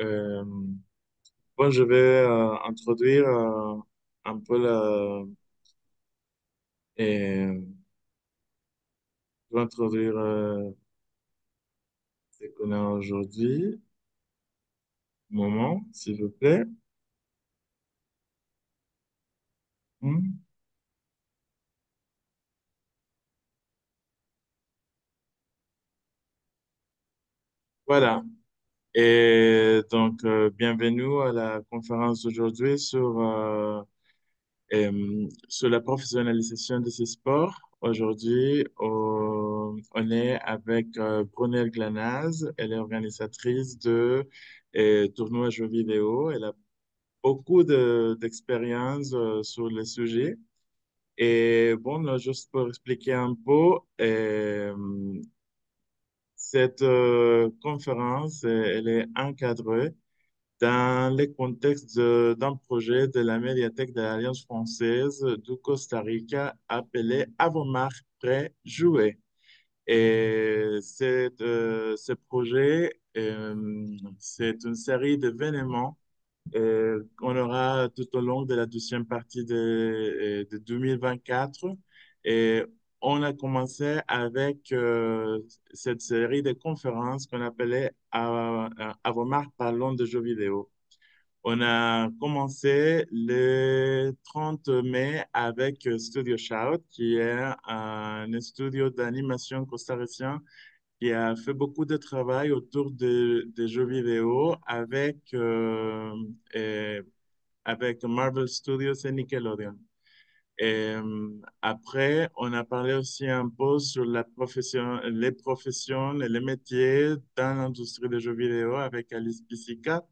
Euh, je vais euh, introduire euh, un peu la... Et, introduire euh, ce qu'on a aujourd'hui. Moment, s'il vous plaît. Hmm. Voilà. Et donc, euh, bienvenue à la conférence d'aujourd'hui sur, euh, euh, sur la professionnalisation de ces sports. Aujourd'hui, on est avec Brunel Glanaz. Elle est organisatrice de tournois jeux vidéo. Elle a beaucoup d'expérience sur le sujet. Et bon, juste pour expliquer un peu, cette euh, conférence, euh, elle est encadrée dans le contexte d'un projet de la médiathèque de l'Alliance française du Costa Rica appelé Avomar prêt jouer Et euh, ce projet, c'est une série d'événements qu'on aura tout au long de la deuxième partie de, de 2024. Et on a commencé avec euh, cette série de conférences qu'on appelait à, euh, à remarque parlons de jeux vidéo. On a commencé le 30 mai avec euh, Studio Shout, qui est un studio d'animation costaricien qui a fait beaucoup de travail autour des jeux vidéo avec, avec Marvel Studios et Nickelodeon. Et après, on a parlé aussi un peu sur la profession, les professions et les métiers dans l'industrie des jeux vidéo avec Alice Bicicat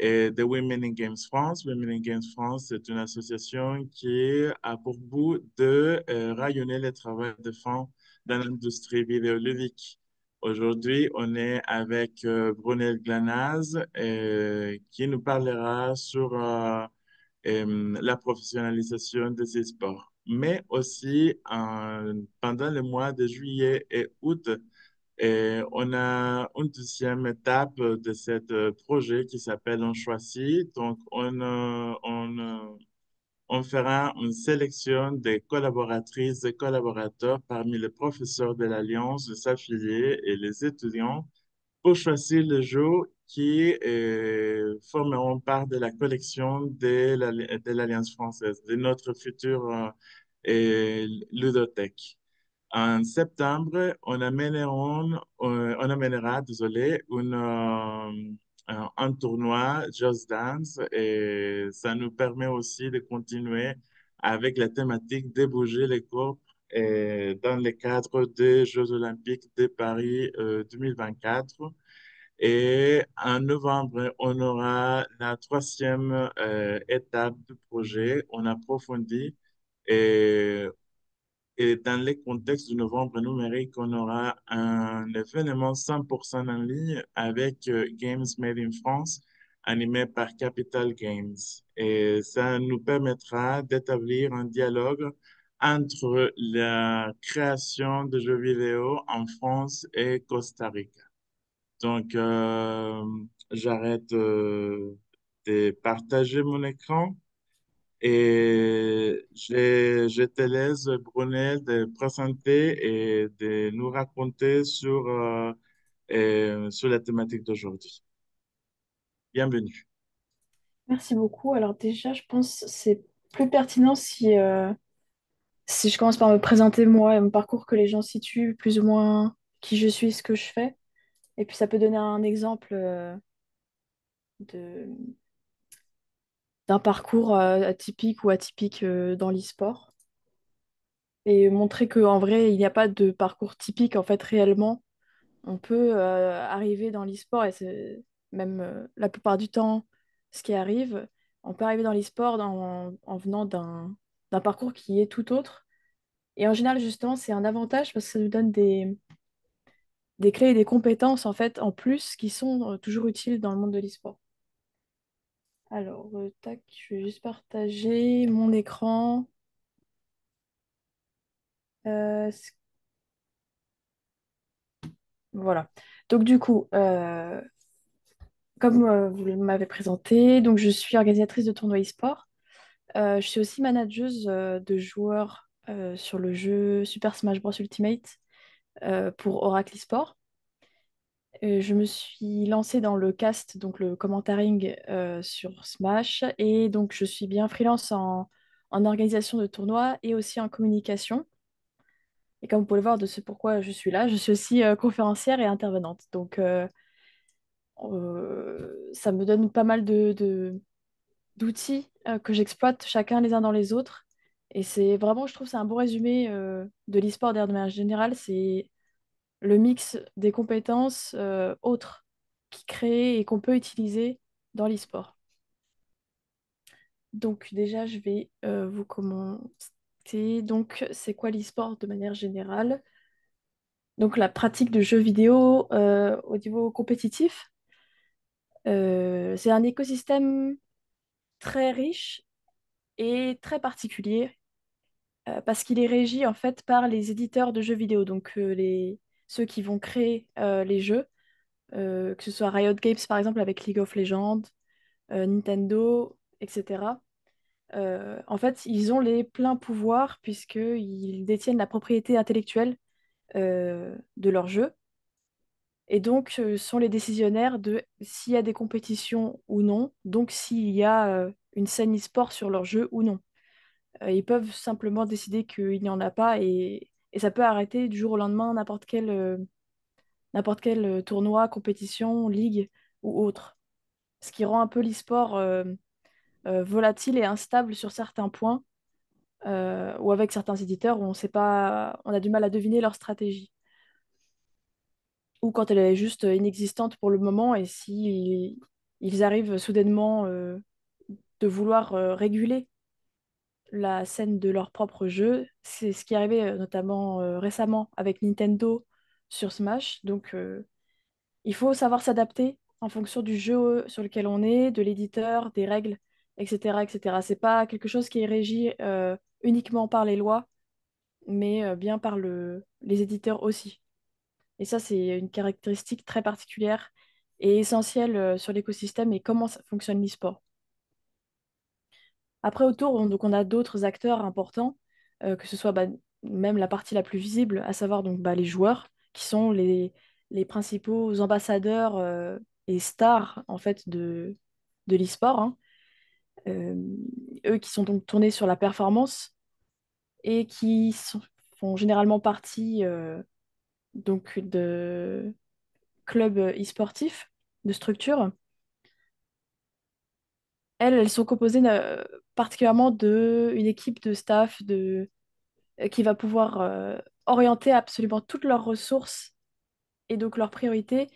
et The Women in Games France. Women in Games France, c'est une association qui a pour but de euh, rayonner les travail de fond dans l'industrie vidéoludique. Aujourd'hui, on est avec euh, Brunel Glanaz euh, qui nous parlera sur euh, la professionnalisation de ces sports. Mais aussi, pendant le mois de juillet et août, euh, on a une deuxième étape de ce euh, projet qui s'appelle On choisit. Donc, on, on, on fera une sélection des collaboratrices et collaborateurs parmi les professeurs de l'Alliance, les affiliés et les étudiants pour choisir le jour qui euh, formeront part de la collection de l'Alliance française, de notre future euh, ludothèque. En septembre, on, euh, on amènera désolé, un tournoi Just Dance et ça nous permet aussi de continuer avec la thématique de bouger les corps dans le cadre des Jeux olympiques de Paris 2024 et en novembre, on aura la troisième euh, étape du projet. On approfondit et, et dans les contextes du novembre numérique, on aura un événement 100% en ligne avec euh, Games Made in France animé par Capital Games. Et ça nous permettra d'établir un dialogue entre la création de jeux vidéo en France et Costa Rica. Donc, euh, j'arrête euh, de partager mon écran et je, te laisse, Brunel, de présenter et de nous raconter sur, euh, sur la thématique d'aujourd'hui. Bienvenue. Merci beaucoup. Alors déjà, je pense que c'est plus pertinent si, si je commence par me présenter moi et mon parcours, que les gens situent plus ou moins qui je suis, ce que je fais. Et puis ça peut donner un exemple euh, de d'un parcours euh, atypique ou atypique euh, dans l'e-sport et montrer qu'en vrai, il n'y a pas de parcours typique en fait réellement. On peut arriver dans l'e-sport et c'est même la plupart du temps ce qui arrive. On peut arriver dans l'e-sport en, venant d'un parcours qui est tout autre. Et en général, justement, c'est un avantage parce que ça nous donne des, des clés et des compétences en fait en plus qui sont euh, toujours utiles dans le monde de l'e-sport. Alors, euh, tac, je vais juste partager mon écran. Euh, voilà. Donc du coup, comme vous m'avez présenté, donc je suis organisatrice de tournois e-sport. je suis aussi manageuse de joueurs sur le jeu Super Smash Bros Ultimate. Euh, pour Oracle Sport. Euh, je me suis lancée dans le cast, donc le commentaring euh, sur Smash, et donc je suis bien freelance en, organisation de tournois et aussi en communication. Et comme vous pouvez le voir, de ce pourquoi je suis là, je suis aussi conférencière et intervenante. Donc ça me donne pas mal de, d'outils que j'exploite chacun les uns dans les autres et c'est vraiment, je trouve, c'est un bon résumé euh, de l'e-sport de manière générale. C'est le mix des compétences euh, autres qui créent et qu'on peut utiliser dans l'e-sport. Donc déjà, je vais euh, vous commenter. Donc, c'est quoi l'e-sport de manière générale Donc la pratique de jeux vidéo au niveau compétitif. c'est un écosystème très riche est très particulier euh, parce qu'il est régi en fait par les éditeurs de jeux vidéo, donc euh, les... ceux qui vont créer euh, les jeux, que ce soit Riot Games par exemple avec League of Legends, Nintendo, etc. en fait, ils ont les pleins pouvoirs puisqu'ils détiennent la propriété intellectuelle de leurs jeux. Et donc, sont les décisionnaires de s'il y a des compétitions ou non, donc s'il y a une scène e-sport sur leur jeu ou non. Euh, ils peuvent simplement décider qu'il n'y en a pas et, ça peut arrêter du jour au lendemain n'importe quel, euh, n'importe quel euh, tournoi, compétition, ligue ou autre. Ce qui rend un peu l'e-sport volatile et instable sur certains points. ou avec certains éditeurs où on sait pas, on a du mal à deviner leur stratégie. Ou quand elle est juste inexistante pour le moment et si ils arrivent soudainement de vouloir euh, réguler la scène de leur propre jeu. C'est ce qui est arrivé euh, notamment euh, récemment avec Nintendo sur Smash. Donc il faut savoir s'adapter en fonction du jeu sur lequel on est, de l'éditeur, des règles, etc. etc. C'est pas quelque chose qui est régi uniquement par les lois, mais bien par les éditeurs aussi. Et ça, c'est une caractéristique très particulière et essentielle sur l'écosystème et comment ça fonctionne l'e-sport. Après, autour, on, donc, on a d'autres acteurs importants, euh, que ce soit bah, même la partie la plus visible, à savoir donc, bah, les joueurs, qui sont les, principaux ambassadeurs euh, et stars en fait, de, de l'e-sport. Hein. Euh, eux qui sont donc tournés sur la performance et qui font généralement partie donc de clubs e-sportifs, de structures elles, elles sont composées euh, particulièrement d'une équipe de staff de, euh, qui va pouvoir euh, orienter absolument toutes leurs ressources et donc leurs priorités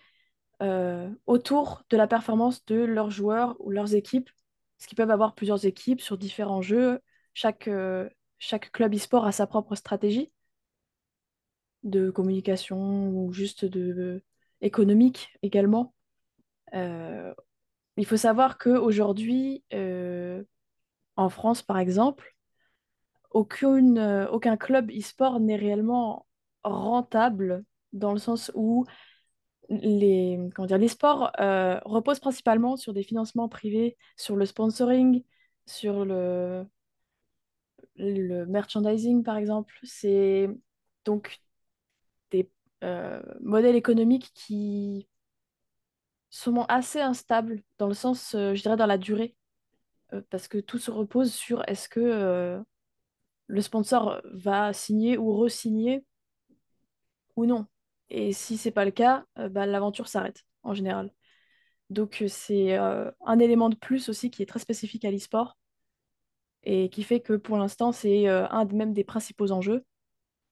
autour de la performance de leurs joueurs ou leurs équipes, parce qu'ils peuvent avoir plusieurs équipes sur différents jeux. Chaque, chaque club e-sport a sa propre stratégie de communication ou juste de économique également il faut savoir qu'aujourd'hui, euh, en France par exemple, aucune, euh, aucun club e-sport n'est réellement rentable dans le sens où les, comment les sports euh, reposent principalement sur des financements privés, sur le sponsoring, sur le, merchandising, par exemple. C'est donc des euh, modèles économiques qui sont assez instables dans le sens, euh, je dirais, dans la durée. Euh, parce que tout se repose sur est-ce que euh, le sponsor va signer ou resigner ou non. Et si c'est pas le cas, bah, l'aventure s'arrête en général. Donc c'est un élément de plus aussi qui est très spécifique à l'e-sport et qui fait que pour l'instant c'est un même des principaux enjeux,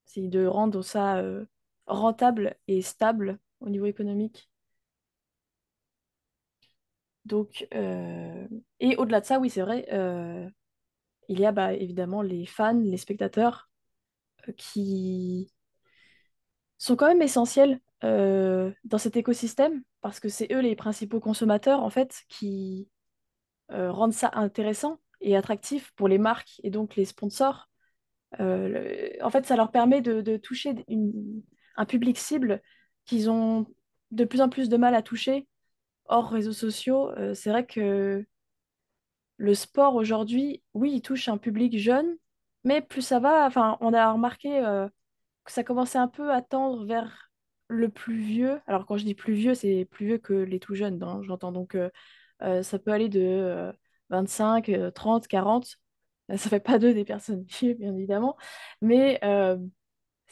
c'est de rendre ça rentable et stable au niveau économique donc, euh, et au-delà de ça, oui, c'est vrai, euh, il y a bah, évidemment les fans, les spectateurs euh, qui sont quand même essentiels dans cet écosystème parce que c'est eux les principaux consommateurs en fait qui rendent ça intéressant et attractif pour les marques et donc les sponsors. en fait, ça leur permet de, toucher un public cible qu'ils ont de plus en plus de mal à toucher hors réseaux sociaux, euh, c'est vrai que le sport aujourd'hui, oui, il touche un public jeune, mais plus ça va, enfin, on a remarqué euh, que ça commençait un peu à tendre vers le plus vieux. Alors quand je dis plus vieux, c'est plus vieux que les tout jeunes, hein, j'entends. Donc euh, ça peut aller de 25, 30, 40. Ça fait pas deux des personnes vieux, bien évidemment, mais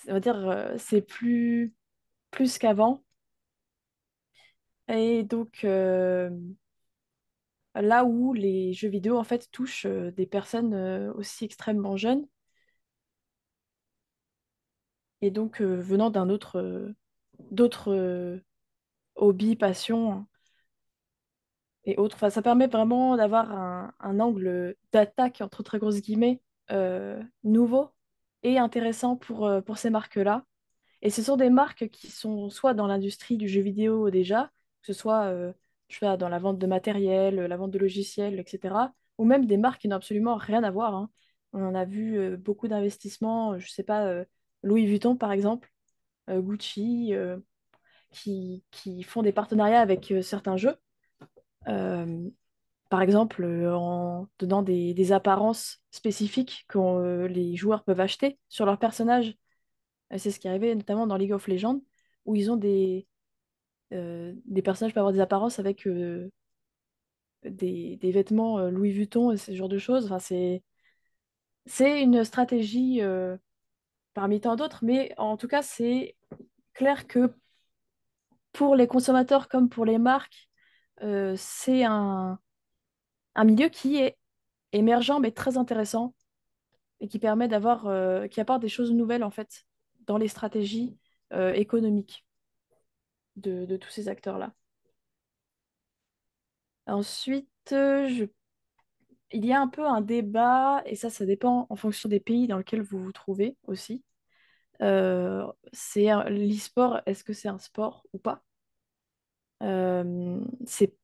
on va dire c'est plus plus qu'avant et donc, euh, là où les jeux vidéo, en fait, touchent euh, des personnes euh, aussi extrêmement jeunes, et donc venant d'un autre, d'autres hobbies, passions hein, et autres. ça permet vraiment d'avoir un, angle d'attaque, entre très grosses guillemets, nouveau et intéressant pour, pour ces marques-là. Et ce sont des marques qui sont soit dans l'industrie du jeu vidéo déjà, que ce soit euh, dans la vente de matériel, euh, la vente de logiciels, etc. Ou même des marques qui n'ont absolument rien à voir. Hein. On en a vu euh, beaucoup d'investissements, je ne sais pas, Louis Vuitton par exemple, Gucci, qui, font des partenariats avec certains jeux. par exemple, en donnant des, des apparences spécifiques que les joueurs peuvent acheter sur leurs personnages. C'est ce qui est arrivé notamment dans League of Legends, où ils ont des, euh, des personnages peuvent avoir des apparences avec euh, des, vêtements euh, Louis Vuitton et ce genre de choses. Enfin, c'est, c'est une stratégie parmi tant d'autres, mais en tout cas, c'est clair que pour les consommateurs comme pour les marques, c'est un, milieu qui est émergent mais très intéressant et qui permet d'avoir, qui apporte des choses nouvelles en fait dans les stratégies économiques de, tous ces acteurs-là. Ensuite, euh, il y a un peu un débat, et ça, ça dépend en fonction des pays dans lesquels vous vous trouvez aussi. Euh, c'est l'e-sport, est-ce que c'est un sport ou pas euh, C'est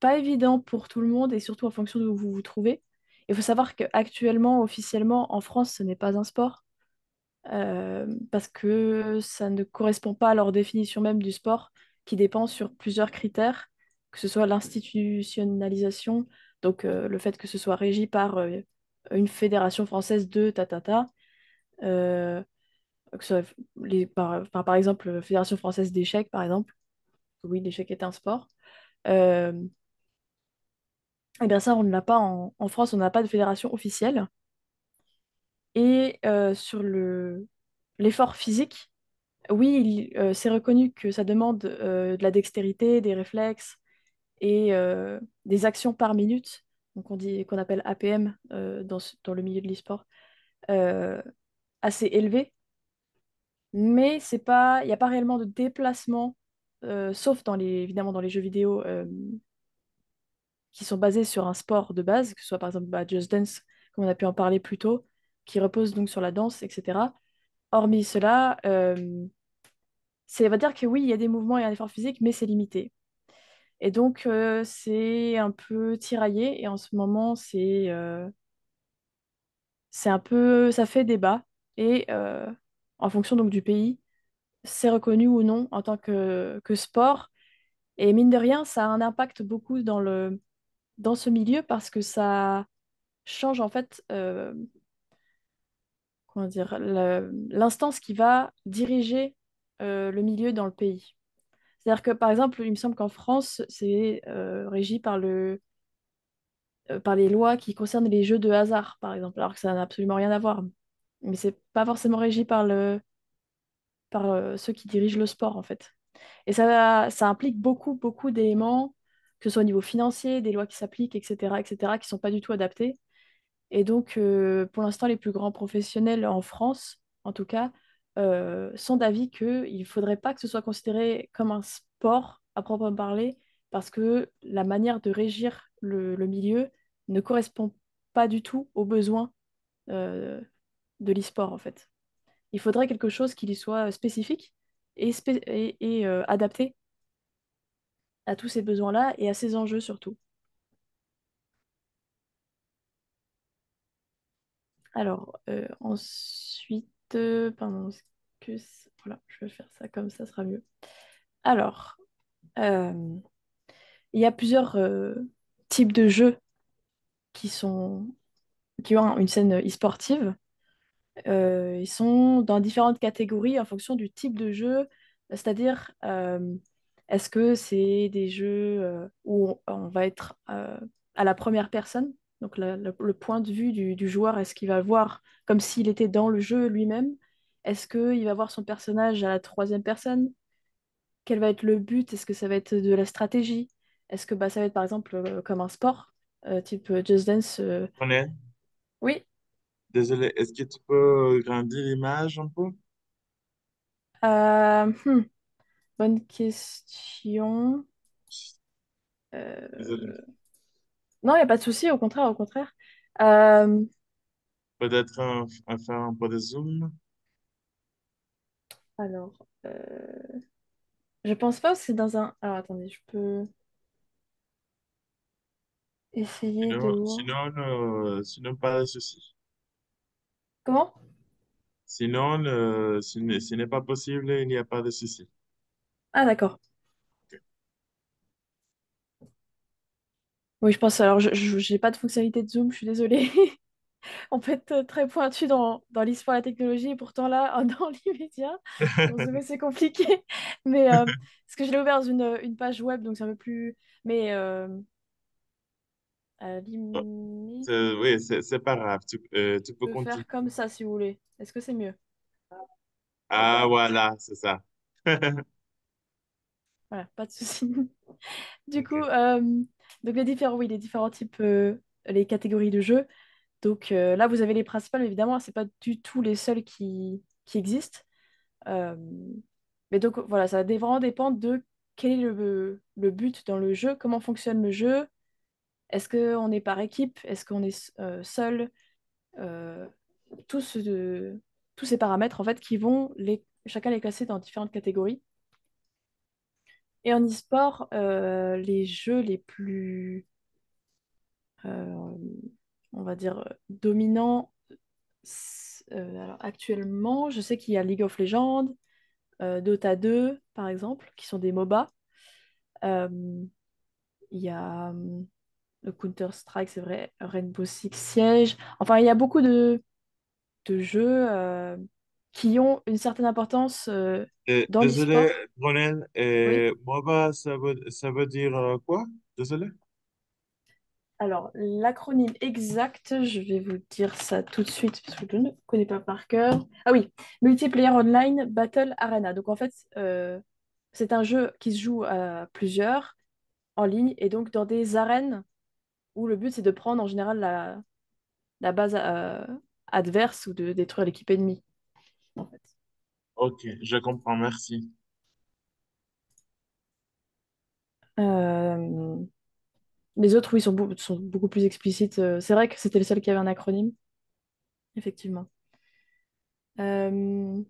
pas évident pour tout le monde, et surtout en fonction de où vous vous trouvez. Il faut savoir qu'actuellement, officiellement, en France, ce n'est pas un sport. Euh, parce que ça ne correspond pas à leur définition même du sport, qui dépend sur plusieurs critères, que ce soit l'institutionnalisation, donc euh, le fait que ce soit régi par euh, une fédération française de tatata, par, par, exemple la fédération française d'échecs, par exemple, oui, l'échec est un sport. et eh bien ça, on ne l'a pas en France, on n'a pas de fédération officielle. Et euh, sur le l'effort physique, oui, euh, c'est reconnu que ça demande euh, de la dextérité, des réflexes et des actions par minute, donc on dit qu'on appelle APM dans, le milieu de l'e-sport, assez élevées. Mais il n'y a pas réellement de déplacement, sauf dans les, évidemment dans les jeux vidéo qui sont basés sur un sport de base, que ce soit par exemple bah, Just Dance, comme on a pu en parler plus tôt, qui repose donc sur la danse, etc. Hormis cela, euh, c'est, va dire que oui, il y a des mouvements et un effort physique, mais c'est limité. Et donc, euh, c'est un peu tiraillé, et en ce moment, c'est, euh, c'est un peu, ça fait débat, et euh, en fonction donc du pays, c'est reconnu ou non en tant que, que sport. Et mine de rien, ça a un impact beaucoup dans, le, dans ce milieu parce que ça change en fait dire, l'instance qui va diriger euh, le milieu dans le pays. C'est-à-dire que, par exemple, il me semble qu'en France, c'est euh, régi par, le, euh, par les lois qui concernent les jeux de hasard, par exemple, alors que ça n'a absolument rien à voir. Mais c'est pas forcément régi par, le, par ceux qui dirigent le sport, en fait. Et ça, ça implique beaucoup, beaucoup d'éléments, que ce soit au niveau financier, des lois qui s'appliquent, etc., etc., qui ne sont pas du tout adaptés et donc, euh, pour l'instant, les plus grands professionnels en France, en tout cas, euh, sont d'avis qu'il ne faudrait pas que ce soit considéré comme un sport à proprement parler, parce que la manière de régir le, milieu ne correspond pas du tout aux besoins euh, de l'e-sport en fait. Il faudrait quelque chose qui lui soit spécifique et, adapté à tous ces besoins-là et à ces enjeux surtout. Alors, euh, ensuite, euh, voilà, je vais faire ça comme ça, sera mieux. Alors, euh, il y a plusieurs types de jeux qui sont qui ont une scène e-sportive. ils sont dans différentes catégories en fonction du type de jeu, c'est-à-dire est-ce que c'est des jeux où on va être à la première personne donc le point de vue du, joueur, est-ce qu'il va voir comme s'il était dans le jeu lui-même Est-ce qu'il va voir son personnage à la troisième personne Quel va être le but Est-ce que ça va être de la stratégie Est-ce que bah, ça va être par exemple euh, comme un sport, euh, type euh, Just Dance Oui. Désolé, est-ce que tu peux grandir l'image un peu hmm. Bonne question. Non, il n'y a pas de souci, au contraire, au contraire. Euh, Peut-être un- faire un peu de zoom. alors, euh, je pense pas que c'est dans un. Alors, attendez, je peux essayer de Sinon, euh, sinon, pas de souci. Comment? Sinon, euh, ce n'est pas possible, il n'y a pas de souci. Ah, d'accord. Oui, je pense. Alors, je n'ai pas de fonctionnalité de Zoom, je suis désolée. on peut être très pointu dans, dans l'histoire de la technologie, et pourtant là, dans l'immédiat, c'est compliqué. Mais euh, ce parce que je l'ai ouvert dans une, une, page web, donc c'est un peu plus. Mais. Euh... euh, euh oui, c'est pas grave. Tu, peux faire comme ça si vous voulez. Est-ce que c'est mieux? Ah, voilà, c'est ça. voilà, pas de souci. du coup, donc les différents, oui, les différents types, euh, les catégories de jeux. Donc euh, là, vous avez les principales, évidemment. évidemment, n'est pas du tout les seuls qui, qui existent. Euh, mais donc voilà, ça va vraiment dépendre de quel est le, but dans le jeu, comment fonctionne le jeu, est-ce qu'on est par équipe, est-ce qu'on est, seul, tous, tous ces paramètres en fait qui vont les, chacun les classer dans différentes catégories. Et en e-sport, euh, les jeux les plus, euh, on va dire, dominants, euh, alors actuellement, je sais qu'il y a League of Legends, Dota 2, par exemple, qui sont des MOBA. Il y a Counter-Strike, c'est vrai, Rainbow Six Siege. Enfin, il y a beaucoup de, de jeux qui ont une certaine importance euh, euh, dans désolé, le sport. Désolé, euh, bah, ça veut, dire euh, quoi? Désolé. Alors, l'acronyme exact, je vais vous dire ça tout de suite parce que je ne connais pas par cœur. Ah oui, Multiplayer Online Battle Arena. Donc, en fait, c'est un jeu qui se joue à plusieurs en ligne et donc dans des arènes où le but, c'est de prendre en général la, la base adverse ou de détruire l'équipe ennemie. Ok, je comprends, merci. Euh, les autres, oui, sont, beaucoup plus explicites. Euh, c'est vrai que c'était le seul qui avait un acronyme, effectivement. Euh,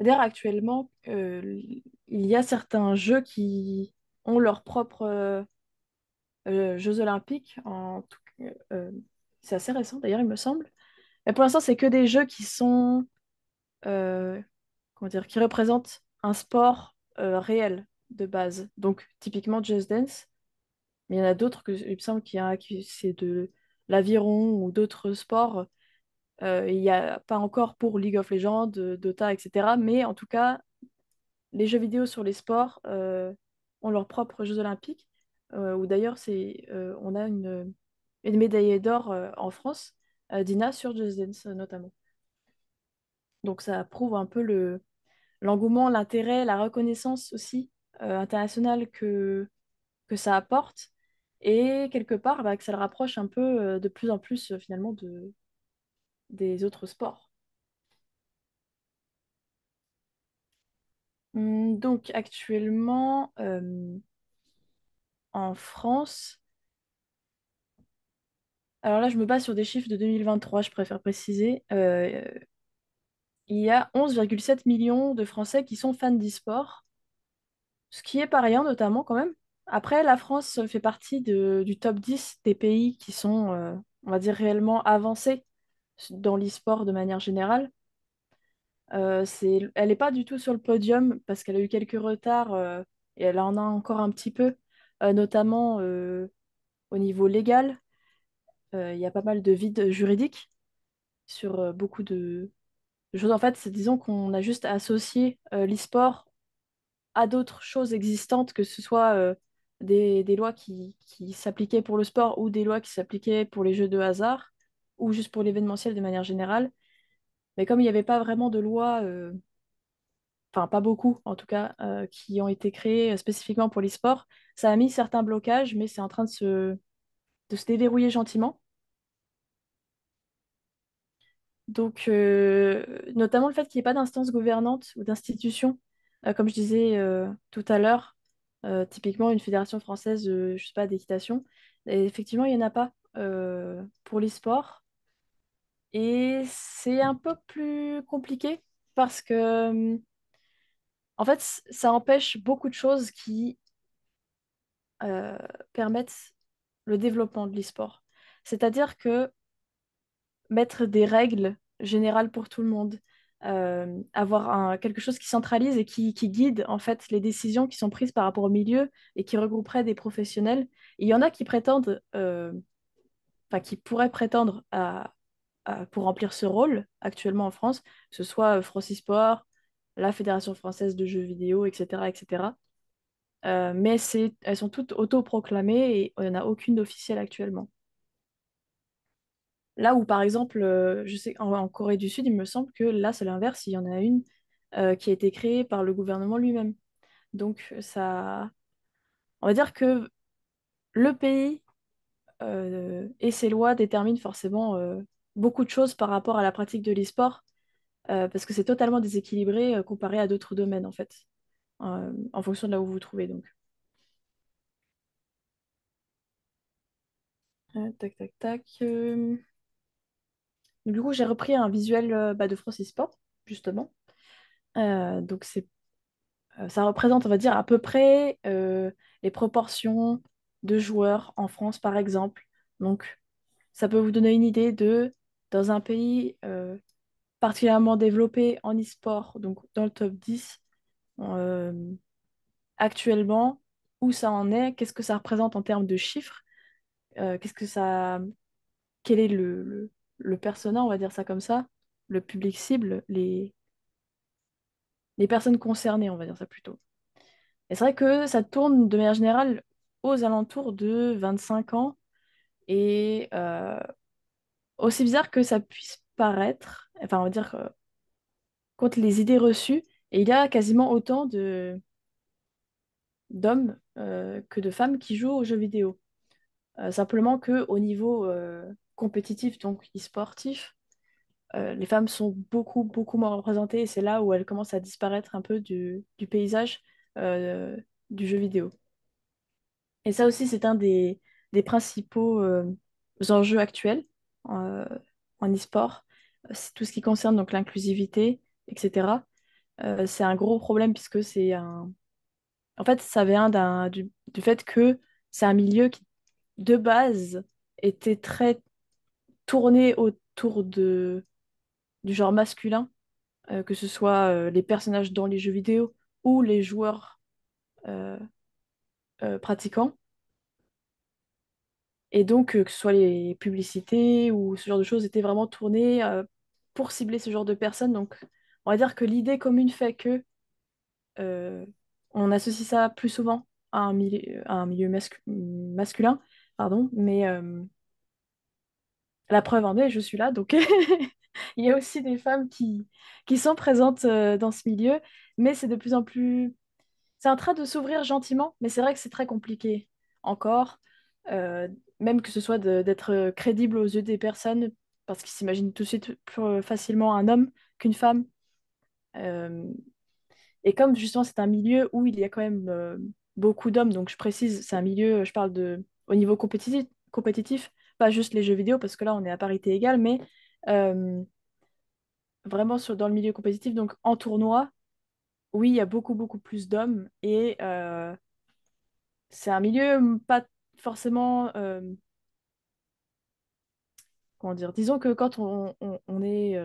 d'ailleurs, actuellement, il y a certains jeux qui ont leurs propres Jeux olympiques. c'est assez récent, d'ailleurs, il me semble. Mais pour l'instant, c'est que des jeux qui sont euh, comment dire, qui représente un sport euh, réel de base. Donc typiquement Just Dance, mais il y en a d'autres il me semble qu'il y a qui c'est de l'aviron ou d'autres sports. Euh, il n'y a pas encore pour League of Legends, Dota, etc. Mais en tout cas, les jeux vidéo sur les sports ont leurs propres Jeux olympiques, ou d'ailleurs c'est, on a une, une médaillée d'or en France, Dina sur Just Dance notamment. Donc ça prouve un peu le, l'engouement, l'intérêt, la reconnaissance aussi euh, internationale que, que ça apporte. Et quelque part, bah, que ça le rapproche un peu euh, de plus en plus euh, finalement de, des autres sports. Hum, donc actuellement, en France, alors là je me base sur des chiffres de 2023, je préfère préciser, il y a 11,7 millions de Français qui sont fans d'e-sport, ce qui est pas rien notamment quand même. Après, la France fait partie du top 10 des pays qui sont, euh, on va dire, réellement avancés dans l'e-sport de manière générale. Euh, c'est, elle n'est pas du tout sur le podium parce qu'elle a eu quelques retards euh, et elle en a encore un petit peu, notamment au niveau légal. Il y a pas mal de vides juridiques sur beaucoup de, en fait, c'est disons qu'on a juste associé l'esport euh, l'e-sport à d'autres choses existantes, que ce soit euh, des, lois qui, s'appliquaient pour le sport ou des lois qui s'appliquaient pour les jeux de hasard ou juste pour l'événementiel de manière générale. Mais comme il n'y avait pas vraiment de lois, euh, enfin pas beaucoup en tout cas, qui ont été créées spécifiquement pour l'e-sport, ça a mis certains blocages, mais c'est en train de se, de se déverrouiller gentiment. Donc, euh, notamment le fait qu'il n'y ait pas d'instance gouvernante ou d'institution, euh, comme je disais euh, tout à l'heure, typiquement une fédération française, je sais pas, d'équitation. effectivement, il n'y en a pas pour l'e-sport. Et c'est un peu plus compliqué parce que, en fait, ça empêche beaucoup de choses qui permettent le développement de l'e-sport. C'est-à-dire que mettre des règles générale pour tout le monde. Euh, avoir un, quelque chose qui centralise et qui, guide en fait les décisions qui sont prises par rapport au milieu et qui regrouperait des professionnels. il y en a qui prétendent, euh, qui pourraient prétendre à, pour remplir ce rôle actuellement en France, que ce soit euh, France Sport, la Fédération française de jeux vidéo, etc. etc. Euh, mais elles sont toutes autoproclamées et il en a aucune officielle actuellement. Là où, par exemple, euh, je sais, en, Corée du Sud, il me semble que là, c'est l'inverse. Il y en a une euh, qui a été créée par le gouvernement lui-même. Donc, ça. On va dire que le pays euh, et ses lois déterminent forcément beaucoup de choses par rapport à la pratique de l'e-sport, parce que c'est totalement déséquilibré comparé à d'autres domaines, en fait, en fonction de là où vous vous trouvez. Donc. tac, tac, tac. Du coup, j'ai repris un visuel euh, bah, de e Sport, justement. Euh, donc, c'est euh, ça représente, on va dire, à peu près les proportions de joueurs en France, par exemple. Donc, ça peut vous donner une idée de, dans un pays particulièrement développé en e-sport, donc dans le top 10, actuellement, où ça en est, qu'est-ce que ça représente en termes de chiffres, qu'est-ce que ça... Quel est le, le persona, on va dire ça comme ça, le public cible, les, les personnes concernées, on va dire ça plutôt. Et c'est vrai que ça tourne de manière générale aux alentours de 25 ans. Et euh, aussi bizarre que ça puisse paraître, enfin on va dire euh, contre les idées reçues, et il y a quasiment autant de d'hommes euh, que de femmes qui jouent aux jeux vidéo. simplement que au niveau compétitif, donc e-sportif, euh, les femmes sont beaucoup, beaucoup moins représentées et c'est là où elles commencent à disparaître un peu du, paysage euh, du jeu vidéo. Et ça aussi, c'est un des, principaux euh, enjeux actuels en e-sport. C'est tout ce qui concerne donc l'inclusivité, etc. c'est un gros problème puisque c'est un. En fait, ça vient du fait que c'est un milieu qui, de base, était très tourné autour de, du genre masculin, euh, que ce soit euh, les personnages dans les jeux vidéo ou les joueurs euh, pratiquants. Et donc, que ce soit les publicités ou ce genre de choses, étaient vraiment tournées pour cibler ce genre de personnes. Donc, on va dire que l'idée commune fait que on associe ça plus souvent à un milieu, masculin, pardon, mais la preuve en est, je suis là. Donc, il y a aussi des femmes qui, qui sont présentes euh, dans ce milieu, mais c'est de plus en plus. C'est en train de s'ouvrir gentiment, mais c'est vrai que c'est très compliqué encore, euh, même que ce soit d'être crédible aux yeux des personnes, parce qu'ils s'imaginent tout de suite plus euh, facilement un homme qu'une femme. et comme justement c'est un milieu où il y a quand même beaucoup d'hommes, donc je précise, c'est un milieu, je parle de au niveau compétitif pas juste les jeux vidéo, parce que là, on est à parité égale, mais euh, vraiment sur, dans le milieu compétitif. Donc, en tournoi, oui, il y a beaucoup, beaucoup plus d'hommes. Et euh, c'est un milieu pas forcément... Euh, comment dire Disons que quand on, est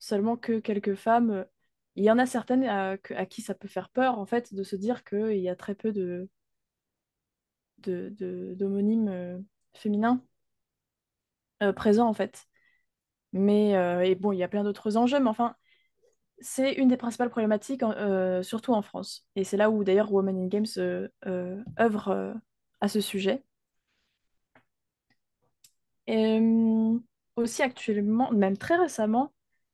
seulement que quelques femmes, il y en a certaines à, qui ça peut faire peur, en fait, de se dire qu'il y a très peu de d'homonymes de, féminins. Euh, présent en fait. Mais euh, et bon, il y a plein d'autres enjeux, mais enfin, c'est une des principales problématiques, euh, surtout en France. Et c'est là où d'ailleurs Women in Games œuvre à ce sujet. Et aussi actuellement, même très récemment,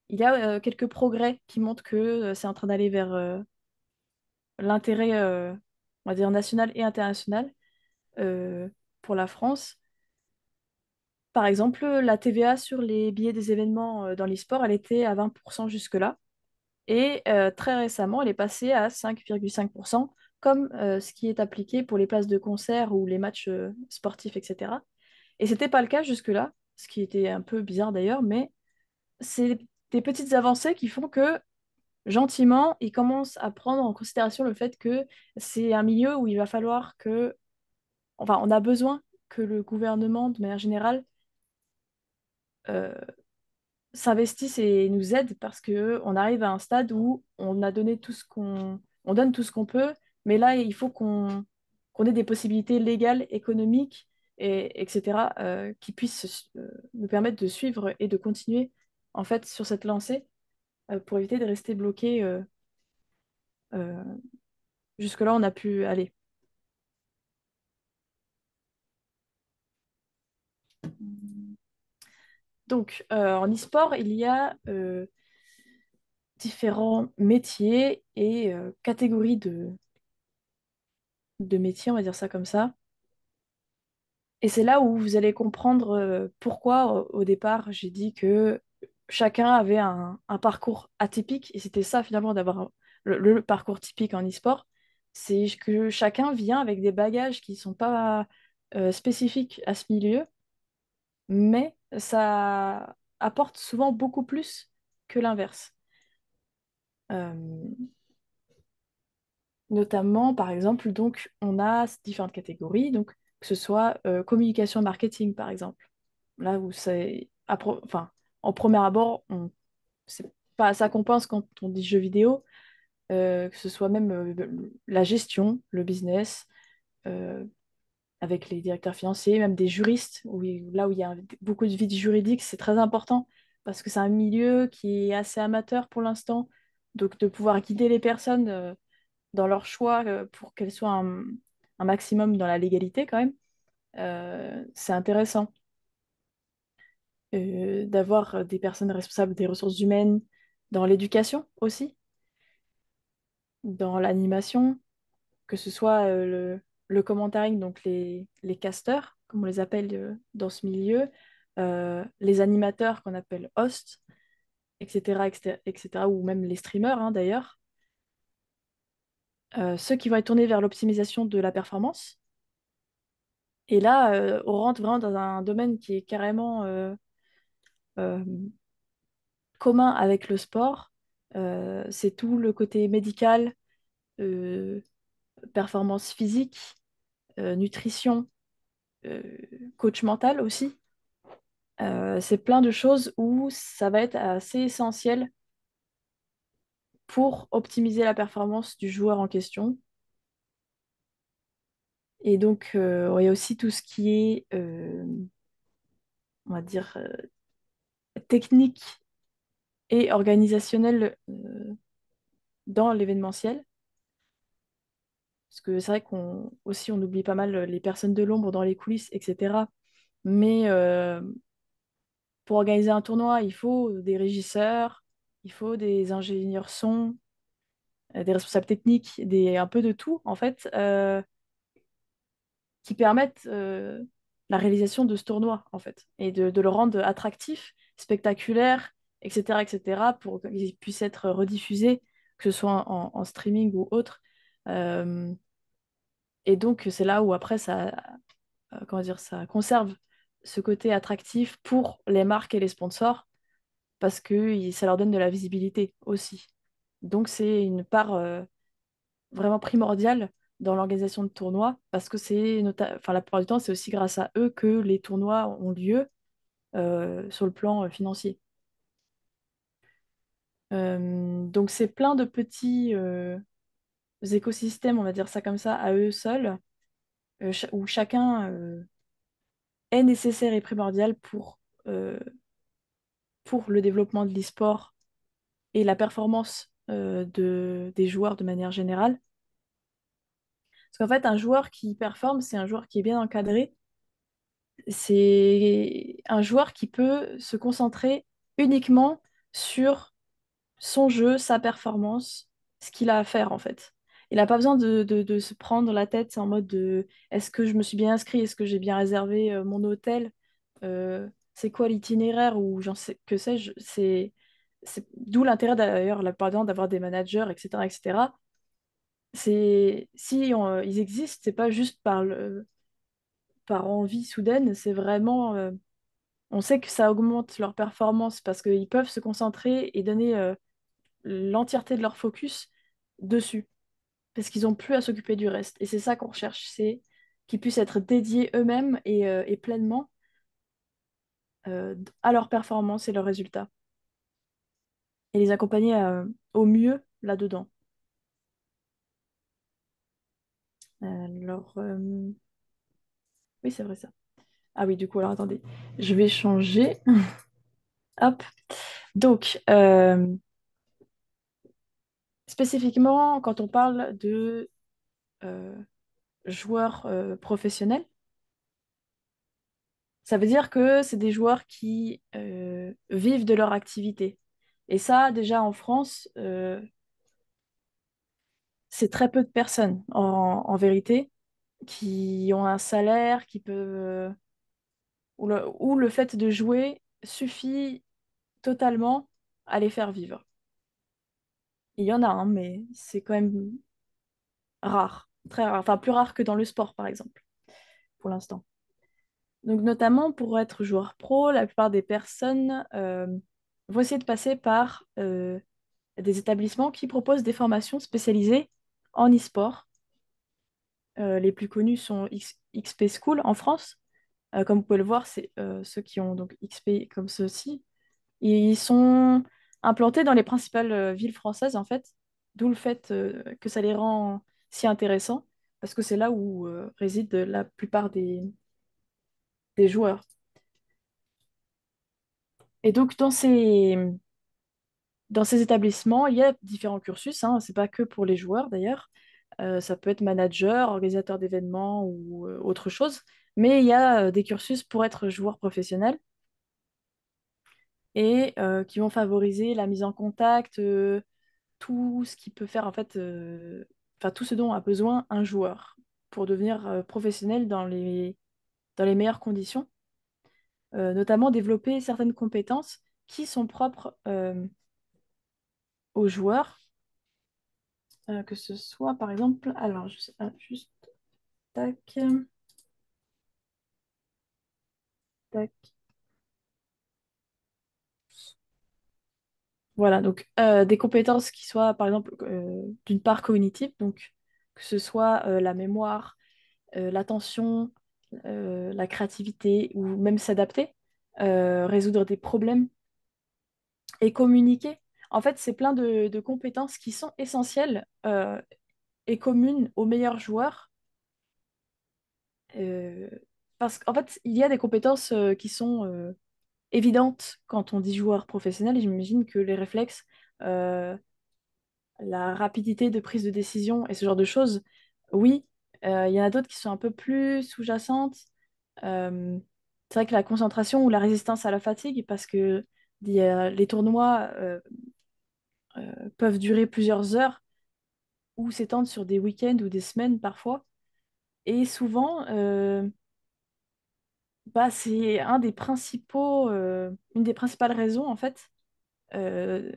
il y a quelques progrès qui montrent que c'est en train d'aller vers l'intérêt, on va dire, national et international pour la France. Par exemple, la TVA sur les billets des événements euh, dans l'e-sport, elle était à 20% jusque-là. Et euh, très récemment, elle est passée à 5,5%, comme euh, ce qui est appliqué pour les places de concert ou les matchs sportifs, etc. Et ce n'était pas le cas jusque-là, ce qui était un peu bizarre d'ailleurs, mais c'est des petites avancées qui font que, gentiment, ils commencent à prendre en considération le fait que c'est un milieu où il va falloir que... Enfin, on a besoin que le gouvernement, de manière générale, euh, s'investissent et nous aident parce que on arrive à un stade où on a donné tout ce qu'on donne tout ce qu'on peut, mais là il faut qu'on ait des possibilités légales, économiques, et, etc. Euh, qui puissent euh, nous permettre de suivre et de continuer en fait sur cette lancée pour éviter de rester bloqué. jusque là on a pu aller. Donc, euh, en e-sport, il y a euh, différents métiers et euh, catégories de, métiers, on va dire ça comme ça. Et c'est là où vous allez comprendre pourquoi, au, départ, j'ai dit que chacun avait un, parcours atypique. Et c'était ça, finalement, d'avoir le, le, parcours typique en e-sport. C'est que chacun vient avec des bagages qui ne sont pas spécifiques à ce milieu mais ça apporte souvent beaucoup plus que l'inverse. Euh, notamment, par exemple, donc on a différentes catégories, donc que ce soit euh, communication marketing, par exemple. Là où c'est en premier abord, on... pas ça compense quand on dit jeu vidéo, euh, que ce soit même la gestion, le business, avec les directeurs financiers, même des juristes, où, là où il y a beaucoup de vide juridique, c'est très important parce que c'est un milieu qui est assez amateur pour l'instant. Donc de pouvoir guider les personnes euh, dans leur choix euh, pour qu'elles soient un, maximum dans la légalité quand même, euh, c'est intéressant. D'avoir des personnes responsables des ressources humaines dans l'éducation aussi, dans l'animation, que ce soit le, le commentaring, donc les, les casteurs, comme on les appelle euh, dans ce milieu, euh, les animateurs qu'on appelle hosts, etc., etc., ou même les streamers hein, d'ailleurs, euh, ceux qui vont être tournés vers l'optimisation de la performance. Et là, on rentre vraiment dans un domaine qui est carrément commun avec le sport. c'est tout le côté médical, performance physique, euh, nutrition, euh, coach mental aussi. Euh, c'est plein de choses où ça va être assez essentiel pour optimiser la performance du joueur en question. Et donc, il y a aussi tout ce qui est, on va dire, technique et organisationnel dans l'événementiel. Parce que c'est vrai qu'on aussi on oublie pas mal euh, les personnes de l'ombre dans les coulisses, etc. Mais euh, pour organiser un tournoi, il faut des régisseurs, il faut des ingénieurs son, euh, des responsables techniques, des, un peu de tout, en fait, qui permettent la réalisation de ce tournoi, en fait, et de, le rendre attractif, spectaculaire, etc., etc., pour qu'il puisse être rediffusé, que ce soit en, streaming ou autre. Et donc, c'est là où après, ça, euh, comment dire, ça conserve ce côté attractif pour les marques et les sponsors parce que ça leur donne de la visibilité aussi. Donc, c'est une part euh, vraiment primordiale dans l'organisation de tournois parce que c'est, enfin, la plupart du temps, c'est aussi grâce à eux que les tournois ont lieu euh, sur le plan financier. donc, c'est plein de petits écosystèmes, on va dire ça comme ça, à eux seuls, euh, où chacun euh, est nécessaire et primordial pour, euh, pour le développement de l'e-sport et la performance de, des joueurs de manière générale. Parce qu'en fait, un joueur qui performe, c'est un joueur qui est bien encadré. C'est un joueur qui peut se concentrer uniquement sur son jeu, sa performance, ce qu'il a à faire en fait il n'a pas besoin de, se prendre la tête en mode de est-ce que je me suis bien inscrit, est-ce que j'ai bien réservé euh, mon hôtel, euh, c'est quoi l'itinéraire ou j'en sais que sais-je. C'est, c'est d'où l'intérêt d'ailleurs, pardon, d'avoir des managers, etc., etc. C'est si euh, ils existent, c'est pas juste par le, par envie soudaine, c'est vraiment on sait que ça augmente leur performance parce qu'ils peuvent se concentrer et donner l'entièreté de leur focus dessus parce qu'ils n'ont plus à s'occuper du reste. Et c'est ça qu'on recherche, c'est qu'ils puissent être dédiés eux-mêmes et, euh, pleinement euh, à leur performance et leurs résultats. Et les accompagner euh, au mieux là-dedans. Alors, oui, c'est vrai ça. Ah oui, du coup, alors attendez, je vais changer. Hop. Donc, spécifiquement quand on parle de euh, joueurs euh, professionnels, ça veut dire que c'est des joueurs qui euh, vivent de leur activité. Et ça, déjà en France, c'est très peu de personnes, en, vérité, qui ont un salaire, qui peuvent... ou le fait de jouer suffit totalement à les faire vivre. Il y en a, hein, mais c'est quand même rare, très rare, enfin plus rare que dans le sport par exemple, pour l'instant. Donc notamment pour être joueur pro, la plupart des personnes euh, vont essayer de passer par euh, des établissements qui proposent des formations spécialisées en e-sport. Euh, les plus connus sont XP School en France. comme vous pouvez le voir, c'est ceux qui ont donc XP comme ceux-ci. Ils sont implantés dans les principales euh, villes françaises, en fait, d'où le fait euh, que ça les rend si intéressants, parce que c'est là où euh, résident la plupart des, des joueurs. Et donc, dans ces, dans ces établissements, il y a différents cursus. Hein. Ce n'est pas que pour les joueurs, d'ailleurs. ça peut être manager, organisateur d'événements ou autre chose. Mais il y a des cursus pour être joueur professionnel et euh, qui vont favoriser la mise en contact, euh, tout ce qui peut faire en fait, euh, enfin tout ce dont a besoin un joueur pour devenir professionnel dans les, dans les meilleures conditions, notamment développer certaines compétences qui sont propres aux joueurs, que ce soit par exemple, alors juste, tac, tac. Voilà, donc euh, des compétences qui soient, par exemple, euh, d'une part cognitive, donc que ce soit euh, la mémoire, l'attention, la créativité ou même s'adapter, résoudre des problèmes et communiquer. En fait, c'est plein de, compétences qui sont essentielles et communes aux meilleurs joueurs. parce qu'en fait, il y a des compétences qui sont évidente quand on dit joueur professionnel. et J'imagine que les réflexes, euh, la rapidité de prise de décision et ce genre de choses, oui, euh, il y en a d'autres qui sont un peu plus sous-jacentes. Euh, c'est vrai que la concentration ou la résistance à la fatigue, parce que les tournois peuvent durer plusieurs heures ou s'étendre sur des week-ends ou des semaines parfois. Et souvent, bah, c'est un des principaux, euh, une des principales raisons en fait euh,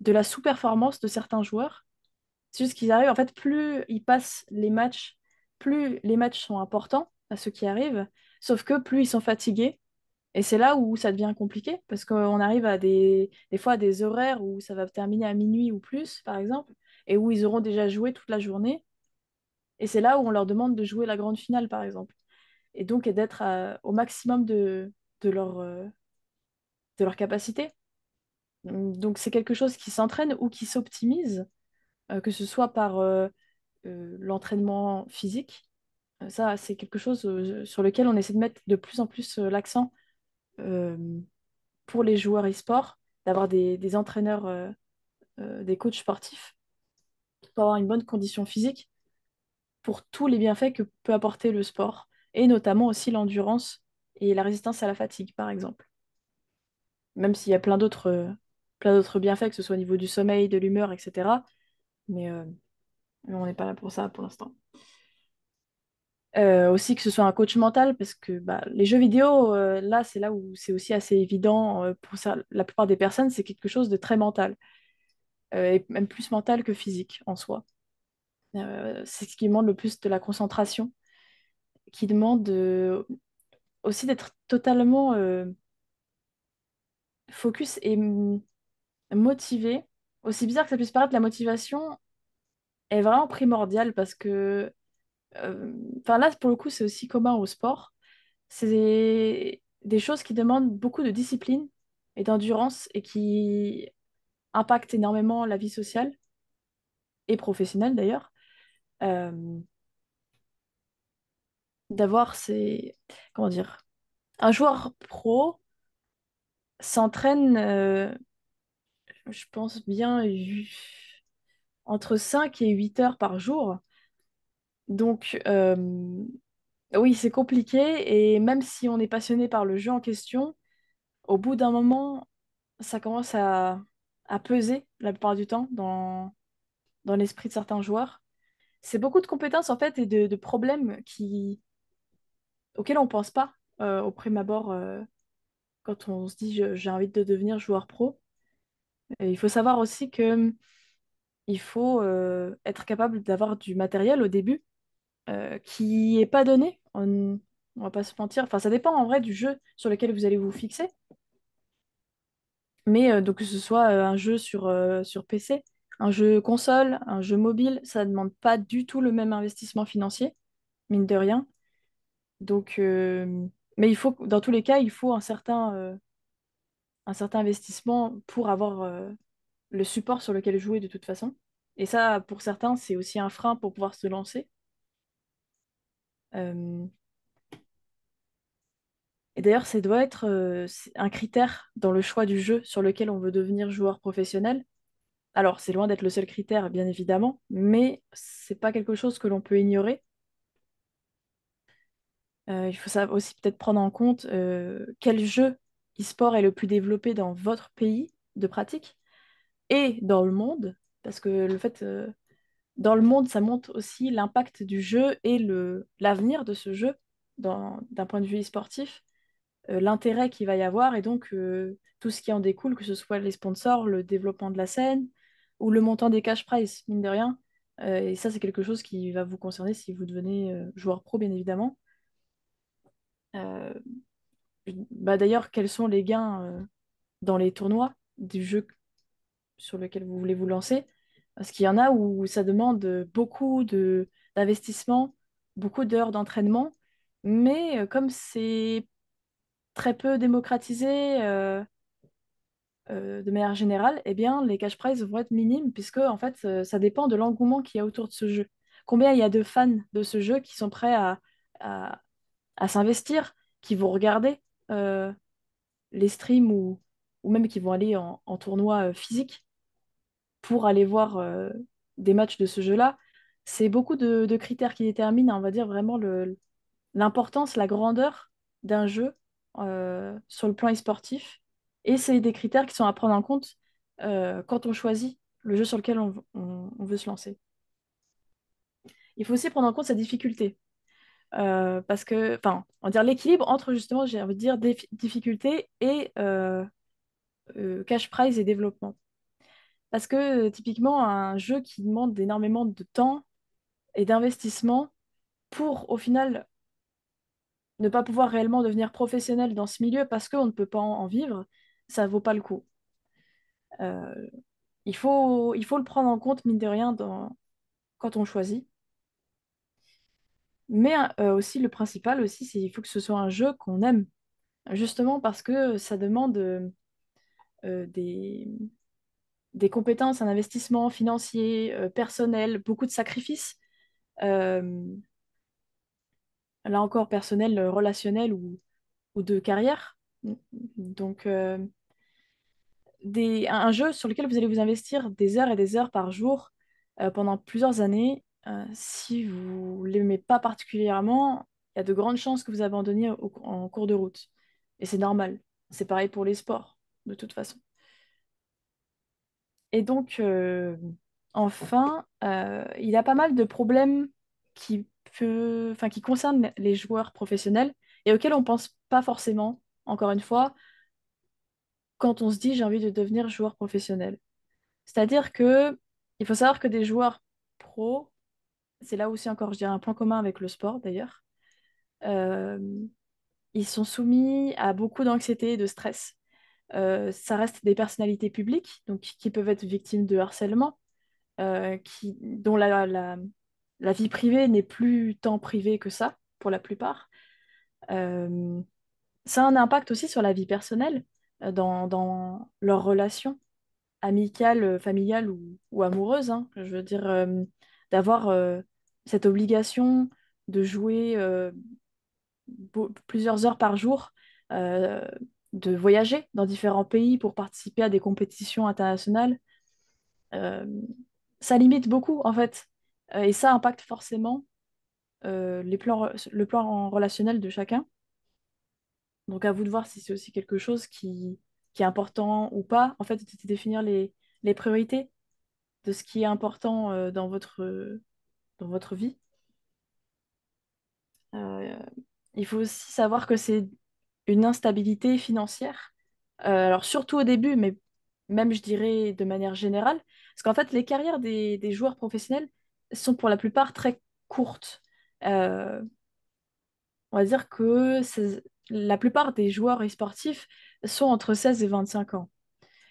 de la sous-performance de certains joueurs. C'est juste qu'ils arrivent, en fait, plus ils passent les matchs, plus les matchs sont importants à ceux qui arrivent, sauf que plus ils sont fatigués. Et c'est là où ça devient compliqué, parce qu'on arrive à des, des fois à des horaires où ça va terminer à minuit ou plus, par exemple, et où ils auront déjà joué toute la journée. Et c'est là où on leur demande de jouer la grande finale, par exemple et donc et d'être au maximum de, de, leur, euh, de leur capacité. Hum, donc c'est quelque chose qui s'entraîne ou qui s'optimise, euh, que ce soit par euh, l'entraînement physique. Ça, c'est quelque chose sur lequel on essaie de mettre de plus en plus l'accent pour les joueurs e-sport, d'avoir des, des, entraîneurs, des coachs sportifs, pour avoir une bonne condition physique, pour tous les bienfaits que peut apporter le sport et notamment aussi l'endurance et la résistance à la fatigue, par exemple. Même s'il y a plein d'autres euh, plein d'autres bienfaits, que ce soit au niveau du sommeil, de l'humeur, etc. Euh, mais, on n'est pas là pour ça pour l'instant. Euh, aussi que ce soit un coach mental, parce que bah, les jeux vidéo, là, c'est là où c'est aussi assez évident pour ça, la plupart des personnes, c'est quelque chose de très mental, et même plus mental que physique en soi. c'est ce qui demande le plus de la concentration qui demande euh, aussi d'être totalement euh, focus et motivé. Aussi bizarre que ça puisse paraître, la motivation est vraiment primordiale parce que, euh, enfin là pour le coup c'est aussi commun au sport. C'est des... choses qui demandent beaucoup de discipline et d'endurance et qui impactent énormément la vie sociale et professionnelle d'ailleurs d'avoir ces. Comment dire Un joueur pro s'entraîne, euh, je pense bien, entre 5 et 8 heures par jour. Donc, euh, oui, c'est compliqué. Et même si on est passionné par le jeu en question, au bout d'un moment, ça commence à, peser la plupart du temps dans, dans l'esprit de certains joueurs. C'est beaucoup de compétences en fait et de problèmes qui, auquel on ne pense pas euh, au prime abord euh, quand on se dit j'ai envie de devenir joueur pro. il faut savoir aussi que mm, il faut euh, être capable d'avoir du matériel au début qui n'est pas donné. On ne va pas se mentir. Enfin, ça dépend en vrai du jeu sur lequel vous allez vous fixer. Mais donc que ce soit un jeu sur, sur PC, un jeu console, un jeu mobile, ça ne demande pas du tout le même investissement financier, mine de rien. Donc, euh, mais il faut, dans tous les cas, il faut un certain, euh, un certain investissement pour avoir euh, le support sur lequel jouer de toute façon. Et ça, pour certains, c'est aussi un frein pour pouvoir se lancer. Et d'ailleurs, ça doit être un critère dans le choix du jeu sur lequel on veut devenir joueur professionnel. Alors, c'est loin d'être le seul critère, bien évidemment, mais c'est pas quelque chose que l'on peut ignorer euh, il faut aussi peut-être prendre en compte euh, quel jeu e-sport est le plus développé dans votre pays de pratique et dans le monde, parce que le fait euh, dans le monde, ça montre aussi l'impact du jeu et l'avenir de ce jeu d'un point de vue sportif, l'intérêt qu'il va y avoir et donc tout ce qui en découle, que ce soit les sponsors, le développement de la scène ou le montant des cash prizes, mine de rien. et ça, c'est quelque chose qui va vous concerner si vous devenez joueur pro, bien évidemment. Euh, bah D'ailleurs, quels sont les gains euh, dans les tournois du jeu sur lequel vous voulez vous lancer Parce qu'il y en a où ça demande beaucoup d'investissement, beaucoup d'heures d'entraînement, mais euh, comme c'est très peu démocratisé de manière générale, eh bien, les cash prizes vont être minimes puisque en fait, ça dépend de l'engouement qu'il y a autour de ce jeu. Combien il y a de fans de ce jeu qui sont prêts à, à s'investir, qui vont regarder euh, les streams ou, ou même qui vont aller en, tournoi euh, physique pour aller voir euh, des matchs de ce jeu-là. C'est beaucoup de, critères qui déterminent, hein, on va dire, vraiment l'importance, la grandeur d'un jeu sur le plan esportif. sportif Et c'est des critères qui sont à prendre en compte quand on choisit le jeu sur lequel on veut se lancer. Il faut aussi prendre en compte sa difficulté. Euh, parce que, enfin, on dire l'équilibre entre justement, j'ai envie de dire, difficulté et euh, euh, cash prize et développement. Parce que typiquement, un jeu qui demande énormément de temps et d'investissement pour au final ne pas pouvoir réellement devenir professionnel dans ce milieu parce qu'on ne peut pas en vivre, ça vaut pas le coup. il, faut, il faut le prendre en compte, mine de rien, dans... quand on choisit. Mais euh, aussi, le principal aussi, c'est qu'il faut que ce soit un jeu qu'on aime. Justement parce que ça demande euh, euh, des, compétences, un investissement financier, personnel, beaucoup de sacrifices. là encore, personnel, relationnel ou, de carrière. Donc, un jeu sur lequel vous allez vous investir des heures et des heures par jour pendant plusieurs années euh, si vous ne l'aimez pas particulièrement, il y a de grandes chances que vous abandonniez en cours de route. Et c'est normal. C'est pareil pour les sports, de toute façon. Et donc, euh, enfin, euh, il il a pas mal de problèmes qui, peut, qui concernent les joueurs professionnels et auxquels on ne pense pas forcément, encore une fois, quand on se dit j'ai envie de devenir joueur professionnel. C'est-à-dire que faut savoir que des joueurs pro c'est là aussi encore, je dirais, un point commun avec le sport d'ailleurs. Euh, ils sont soumis à beaucoup d'anxiété et de stress. Euh, ça reste des personnalités publiques, donc qui peuvent être victimes de harcèlement, euh, qui, dont la, vie privée n'est plus tant privée que ça, pour la plupart. ça a un impact aussi sur la vie personnelle, dans, dans leurs relations amicales, familiales ou, ou amoureuses. Hein, je veux dire, d'avoir euh, cette obligation de jouer euh, plusieurs heures par jour, euh, de voyager dans différents pays pour participer à des compétitions internationales, ça limite beaucoup en fait. Et ça impacte forcément les plans, le plan relationnel de chacun. Donc à vous de voir si c'est aussi quelque chose qui, est important ou pas. En fait, de définir les priorités de ce qui est important euh, dans, votre, euh, dans votre vie. Euh, il faut aussi savoir que c'est une instabilité financière. alors surtout au début, mais même je dirais de manière générale, parce qu'en fait les carrières des, joueurs professionnels sont pour la plupart très courtes. on va dire que la plupart des joueurs et sportifs sont entre 16 et 25 ans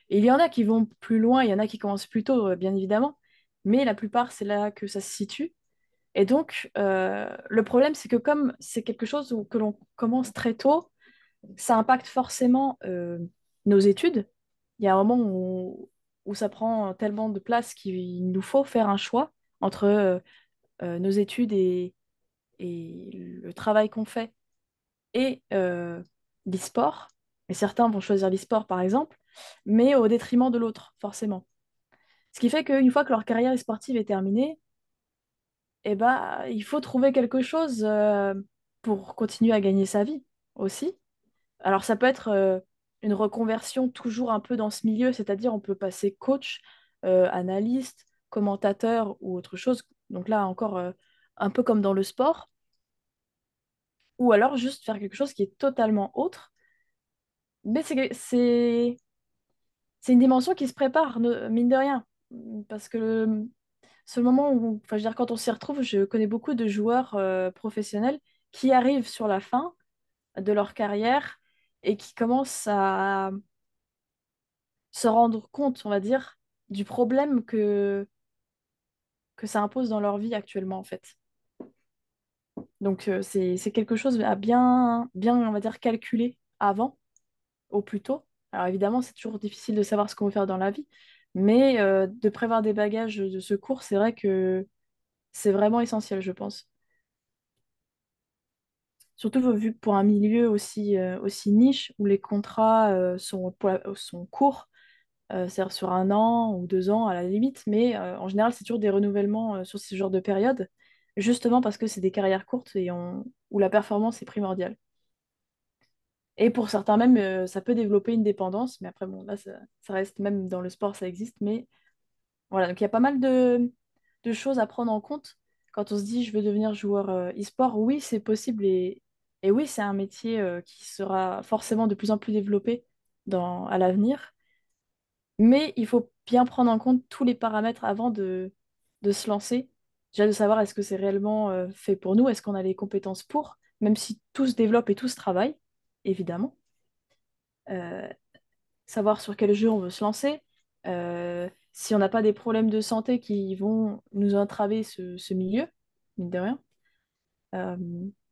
il y en a qui vont plus loin, il y en a qui commencent plus tôt, euh, bien évidemment, mais la plupart, c'est là que ça se situe. Et donc, euh, le problème, c'est que comme c'est quelque chose que l'on commence très tôt, ça impacte forcément euh, nos études. Il y a un moment où, ça prend tellement de place qu'il nous faut faire un choix entre nos études et, et, le travail qu'on fait et le sport. Et certains vont choisir l'e-sport, par exemple, mais au détriment de l'autre, forcément. Ce qui fait qu'une fois que leur carrière sportive est terminée, eh ben, il faut trouver quelque chose euh, pour continuer à gagner sa vie aussi. Alors, ça peut être euh, une reconversion toujours un peu dans ce milieu, c'est-à-dire on peut passer coach, euh, analyste, commentateur ou autre chose. Donc là, encore un peu comme dans le sport. Ou alors juste faire quelque chose qui est totalement autre mais c'est une dimension qui se prépare, mine de rien. Parce que ce moment où, je veux dire, quand on s'y retrouve, je connais beaucoup de joueurs euh, professionnels qui arrivent sur la fin de leur carrière et qui commencent à se rendre compte, on va dire, du problème que, que ça impose dans leur vie actuellement, en fait. Donc, euh, c'est quelque chose à bien, bien, on va dire, calculer avant au plus tôt. Alors évidemment, c'est toujours difficile de savoir ce qu'on veut faire dans la vie, mais euh, de prévoir des bagages de secours, c'est vrai que c'est vraiment essentiel, je pense. Surtout vu que pour un milieu aussi, euh, aussi niche où les contrats euh, sont, sont courts, c'est-à-dire sur un an ou deux ans à la limite, mais en général, c'est toujours des renouvellements sur ce genre de période, justement parce que c'est des carrières courtes et où la performance est primordiale. Et pour certains même, euh, ça peut développer une dépendance, mais après, bon, là, ça, reste même dans le sport, ça existe, mais voilà, donc il y a pas mal de, choses à prendre en compte quand on se dit je veux devenir joueur euh, e-sport. Oui, c'est possible et, et oui, c'est un métier euh, qui sera forcément de plus en plus développé dans, à l'avenir, mais il faut bien prendre en compte tous les paramètres avant de, de se lancer. Déjà de savoir est-ce que c'est réellement fait pour nous, est-ce qu'on a les compétences pour, même si tout se développe et tout se travaille évidemment. Euh, savoir sur quel jeu on veut se lancer. Euh, si on n'a pas des problèmes de santé qui vont nous entraver ce, milieu, mine de rien. Euh,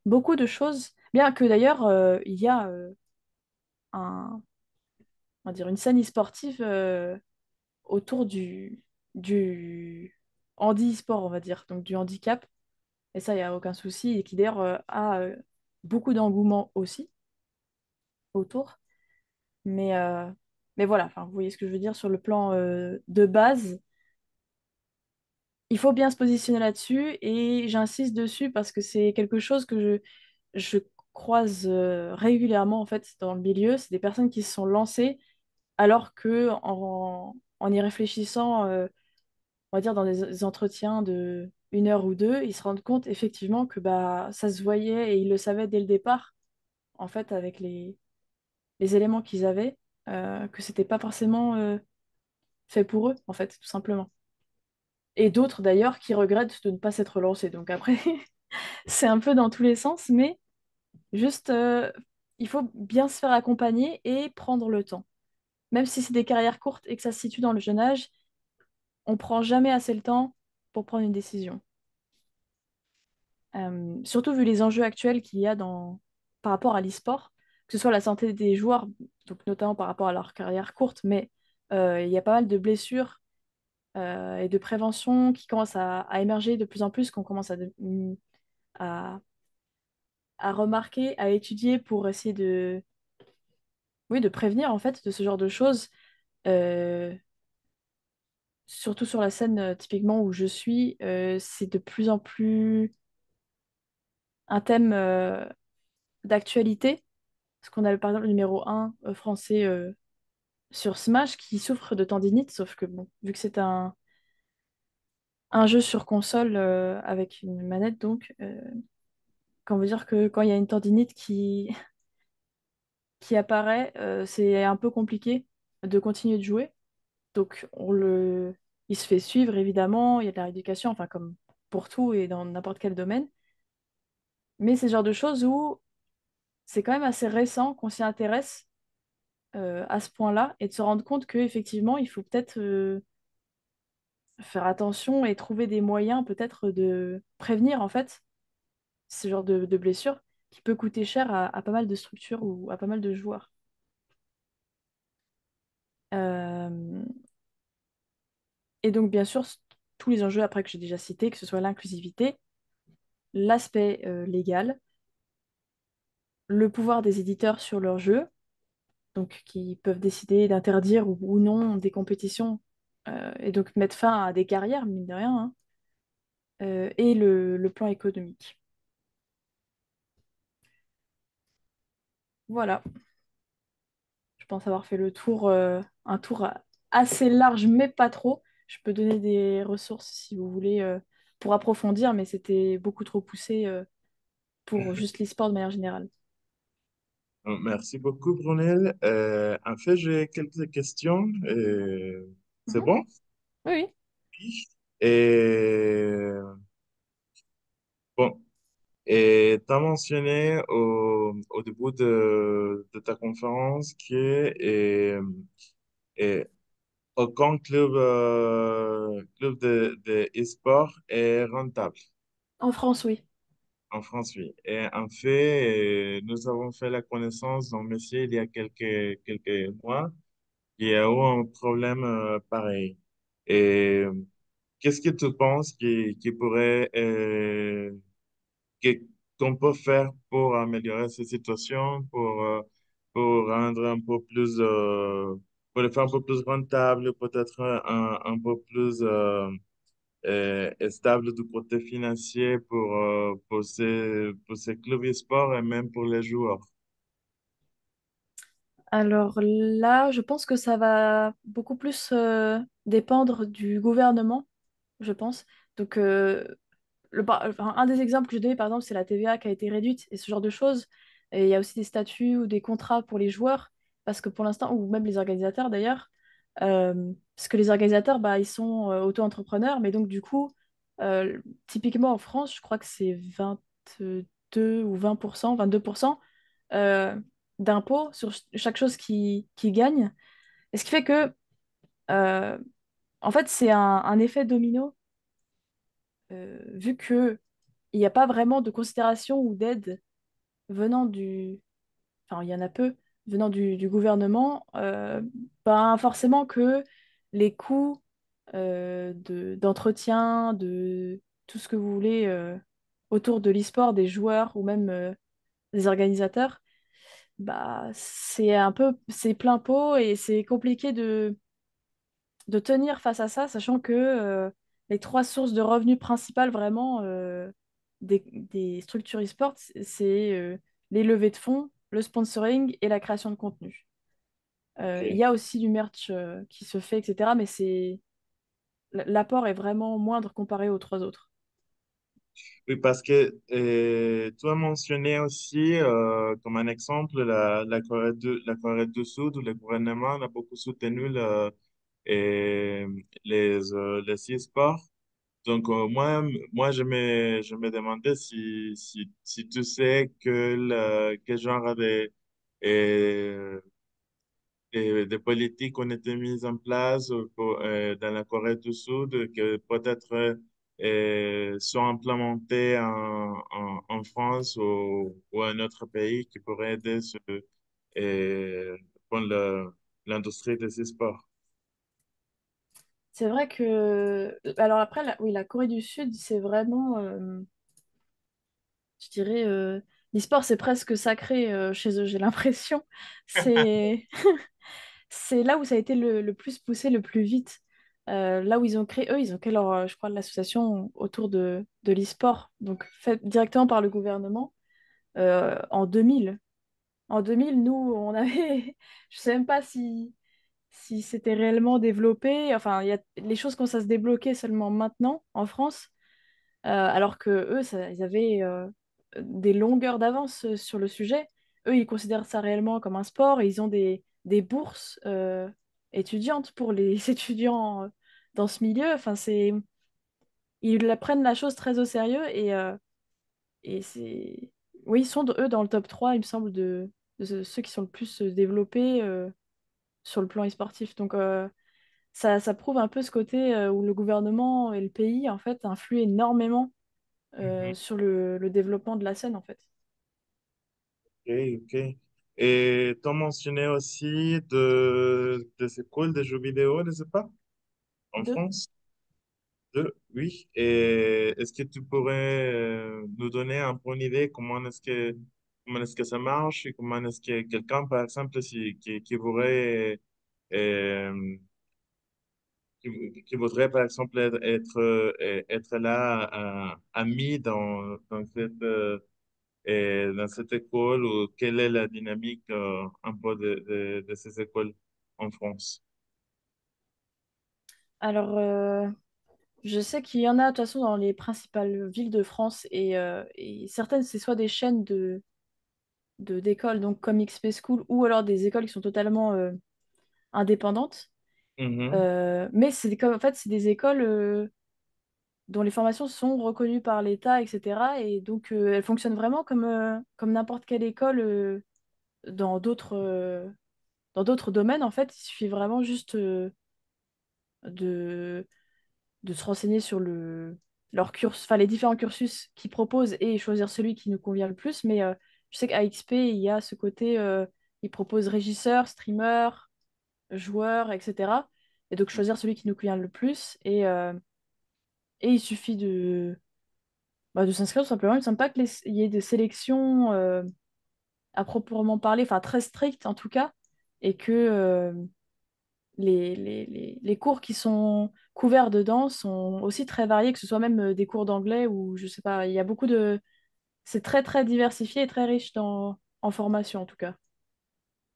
beaucoup de choses. Bien que d'ailleurs, il y a un, on dire une scène sportive autour du, du handi-sport, on va dire, donc du handicap. Et ça, il n'y a aucun souci. Et qui d'ailleurs a beaucoup d'engouement aussi autour. Mais, euh, mais voilà, enfin, vous voyez ce que je veux dire sur le plan euh, de base. Il faut bien se positionner là-dessus et j'insiste dessus parce que c'est quelque chose que je, je croise euh, régulièrement en fait dans le milieu. C'est des personnes qui se sont lancées alors que en, en y réfléchissant, on va dire dans des entretiens de une heure ou deux, ils se rendent compte effectivement que bah, ça se voyait et ils le savaient dès le départ, en fait, avec les, les éléments qu'ils avaient, que euh, que c'était pas forcément euh, fait pour eux, en fait, tout simplement. Et d'autres d'ailleurs qui regrettent de ne pas s'être lancés. Donc après, c'est un peu dans tous les sens, mais juste, euh, il faut bien se faire accompagner et prendre le temps. Même si c'est des carrières courtes et que ça se situe dans le jeune âge, on prend jamais assez le temps pour prendre une décision. surtout vu les enjeux actuels qu'il y a dans... par rapport à l'e-sport, ce soit la santé des joueurs, donc notamment par rapport à leur carrière courte, mais euh, il y a pas mal de blessures euh, et de prévention qui commencent à, émerger de plus en plus, qu'on commence à, remarquer, à étudier pour essayer de, oui, de prévenir en fait de ce genre de choses euh, surtout sur la scène typiquement où je suis, c'est de plus en plus un thème d'actualité parce qu'on a par exemple le numéro 1 euh, français euh, sur Smash qui souffre de tendinite, sauf que bon, vu que c'est un, un jeu sur console euh, avec une manette, donc, quand veut dire que quand il y a une tendinite qui, qui apparaît, c'est un peu compliqué de continuer de jouer. Donc on le... il se fait suivre évidemment, il y a de la rééducation, enfin comme pour tout et dans n'importe quel domaine. Mais c'est le genre de choses où c'est quand même assez récent qu'on s'y intéresse euh, à ce point-là et de se rendre compte qu'effectivement, il faut peut-être euh, faire attention et trouver des moyens peut-être de prévenir en fait ce genre de, blessure qui peut coûter cher à, pas mal de structures ou à pas mal de joueurs. Euh, et donc, bien sûr, tous les enjeux après que j'ai déjà cités, que ce soit l'inclusivité, l'aspect légal, le pouvoir des éditeurs sur leurs jeux, donc qui peuvent décider d'interdire ou, non des compétitions euh, et donc mettre fin à des carrières, mine de rien, hein, euh, et le, plan économique. Voilà. Je pense avoir fait le tour, euh, un tour assez large, mais pas trop. Je peux donner des ressources si vous voulez pour approfondir, mais c'était beaucoup trop poussé pour mhm. juste l'e-sport de manière générale. Oh, merci beaucoup, Brunel. Euh, en fait, j'ai quelques questions. c'est mhm. bon? Oui. Et... Bon, et tu as mentionné au, au début de, de, ta conférence que et, et aucun club, euh, club de, de e est rentable. En France, oui. En France, oui. Et en fait, euh, nous avons fait la connaissance d'un monsieur il y a quelques, quelques mois qui a eu un problème euh, pareil. Et qu'est-ce que tu penses qui, qui pourrait, euh, qu'on peut faire pour améliorer cette situation, pour, pour rendre un peu plus, pour le faire un peu plus rentable, peut-être un, un, peu plus est euh, stable du côté financier pour, euh, pour, ces, pour ces clubs de sport et même pour les joueurs? Alors là, je pense que ça va beaucoup plus euh, dépendre du gouvernement, je pense. Donc, un des exemples que je donnais, par exemple, c'est la TVA qui a été réduite et ce genre de choses. Et il y a aussi des statuts ou des contrats pour les joueurs, parce que pour l'instant, ou même les organisateurs d'ailleurs, euh, parce que les organisateurs, bah, ils sont euh, auto-entrepreneurs, mais donc du coup, euh, typiquement en France, je crois que c'est 22 ou 20%, 22% d'impôts sur chaque chose qui, qui gagne. Et ce qui fait que, en fait, c'est un, effet domino, euh, vu qu'il n'y a pas vraiment de considération ou d'aide venant du... Enfin, il y en a peu, venant du, gouvernement euh, ben, forcément que les coûts euh, d'entretien, de tout ce que vous voulez euh, autour de l'e-sport, des joueurs ou même euh, des organisateurs, bah, c'est un peu c'est plein pot et c'est compliqué de, de tenir face à ça, sachant que les trois sources de revenus principales vraiment des, des, structures e-sport, c'est les levées de fonds, le sponsoring et la création de contenu. Euh, il y a aussi du merch euh, qui se fait, etc. Mais c'est l'apport est vraiment moindre comparé aux trois autres. Oui, parce que euh, tu as mentionné aussi, euh, comme un exemple, la, la, Corée du, la Corée du Sud, où le gouvernement a beaucoup soutenu les, les sports Donc, moi, moi je, me, je me demandais si, si, si tu sais que quel genre de des, politiques ont été mises en place euh, dans la Corée du Sud que peut-être euh, sont implémentées en, en, France ou, ou, un autre pays qui pourrait aider ce euh, l'industrie des ces sports C'est vrai que... Alors après, oui, la Corée du Sud, c'est vraiment... je dirais l'e-sport, c'est presque sacré chez eux, j'ai l'impression. C'est c'est là où ça a été le, plus poussé, le plus vite. Euh, là où ils ont créé, eux, ils ont créé leur, euh, je crois, l'association autour de, de l'e-sport, donc faite directement par le gouvernement euh, en 2000. En 2000, nous, on avait, je sais même pas si, si c'était réellement développé. Enfin, il y a les choses commencent à se débloquer seulement maintenant en France, alors que eux, ils avaient des longueurs d'avance sur le sujet. Eux, ils considèrent ça réellement comme un sport ils ont des, des bourses euh, étudiantes pour les étudiants euh, dans ce milieu. Enfin, c'est... Ils prennent la chose très au sérieux et, euh, et c'est... Oui, ils sont, eux, dans le top 3, il me semble, de, ceux qui sont le plus développés sur le plan e-sportif. Donc, ça, ça, prouve un peu ce côté où le gouvernement et le pays, en fait, influent énormément mm-hmm. sur le, le développement de la scène, en fait. Ok, ok. Et as mentionné aussi de, de ces des jeux vidéo, n'est-ce pas, en France? oui. Et est-ce que tu pourrais euh, nous donner un bonne idée comment est-ce que comment est-ce que ça marche et comment est-ce que quelqu'un, par exemple, qui, qui voudrait euh, qui, voudrait, par exemple, être, euh, être, là, ami dans, dans cette, et eh, dans cette école ou quelle est la dynamique euh, un peu de, de, ces écoles en France Alors, euh, je sais qu'il y en a de toute façon dans les principales villes de France et, euh, certaines, c'est soit des chaînes de d'écoles, donc comme XP School, ou alors des écoles qui sont totalement indépendantes. Mm-hmm. mais c'est comme en fait c'est des écoles dont les formations sont reconnues par l'État, etc. Et donc, euh, elles fonctionnent vraiment comme, euh, comme n'importe quelle école euh, dans d'autres dans d'autres domaines. En fait, il suffit vraiment juste de, de se renseigner sur le, leur cursus, enfin, les différents cursus qu'ils proposent et choisir celui qui nous convient le plus. Mais je sais qu'à XP, il y a ce côté, ils proposent régisseur, streamer, joueur, etc. Et donc, choisir celui qui nous convient le plus. Et et il suffit de, bah, de s'inscrire simplement. Il ne semble pas qu'il y ait des sélections euh, à proprement parler, enfin très strictes en tout cas, et que euh, les, les, cours qui sont couverts dedans sont aussi très variés, que ce soit même euh, des cours d'anglais ou je sais pas, il y a beaucoup de... C'est très très diversifié et très riche en formation en tout cas.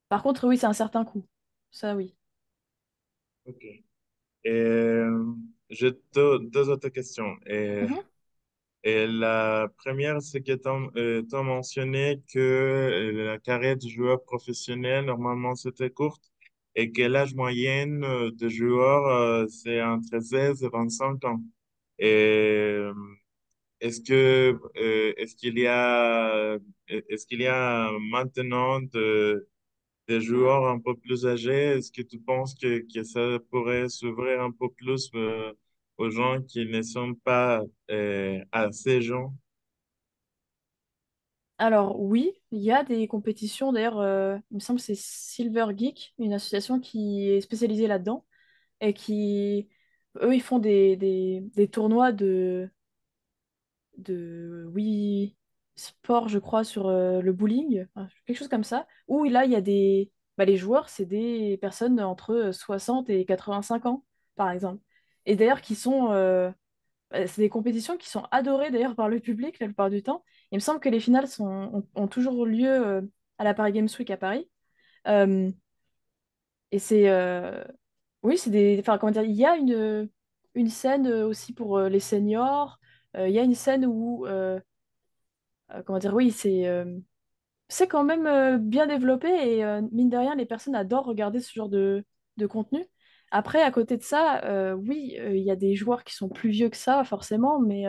Par contre, oui, c'est un certain coût. Ça, oui. Ok. Euh... J'ai deux, autres questions. Et, mhm. et la première, c'est que tu as, euh, mentionné que euh, la carrière du joueur professionnel, normalement, c'était courte et que l'âge moyen euh, de joueur, c'est entre 16 et 25 ans. Et est-ce que est-ce qu'il y a est-ce qu'il y a maintenant de des joueurs un peu plus âgés. Est-ce que tu penses que, ça pourrait s'ouvrir un peu plus euh, aux gens qui ne sont pas euh, assez jeunes Alors oui, il y a des compétitions. D'ailleurs, euh, il me semble que c'est Silver Geek, une association qui est spécialisée là-dedans et qui, eux, ils font des, tournois de, de Wii, sport, je crois, sur euh, le bowling, quelque chose comme ça, où là, il y a des. Bah, les joueurs, c'est des personnes entre 60 euh, et 85 ans, par exemple. Et d'ailleurs, qui sont. Euh, bah, c'est des compétitions qui sont adorées d'ailleurs par le public la plupart du temps. Il me semble que les finales sont, ont, toujours lieu à la Paris Games Week à Paris. et c'est. Oui, c'est des. Enfin, comment dire, il y a une, une scène aussi pour les seniors. Il y a une scène où euh, comment dire, oui, c'est euh, quand même euh, bien développé et mine de rien, les personnes adorent regarder ce genre de, contenu. Après, à côté de ça, oui, il y a des joueurs qui sont plus vieux que ça, forcément, mais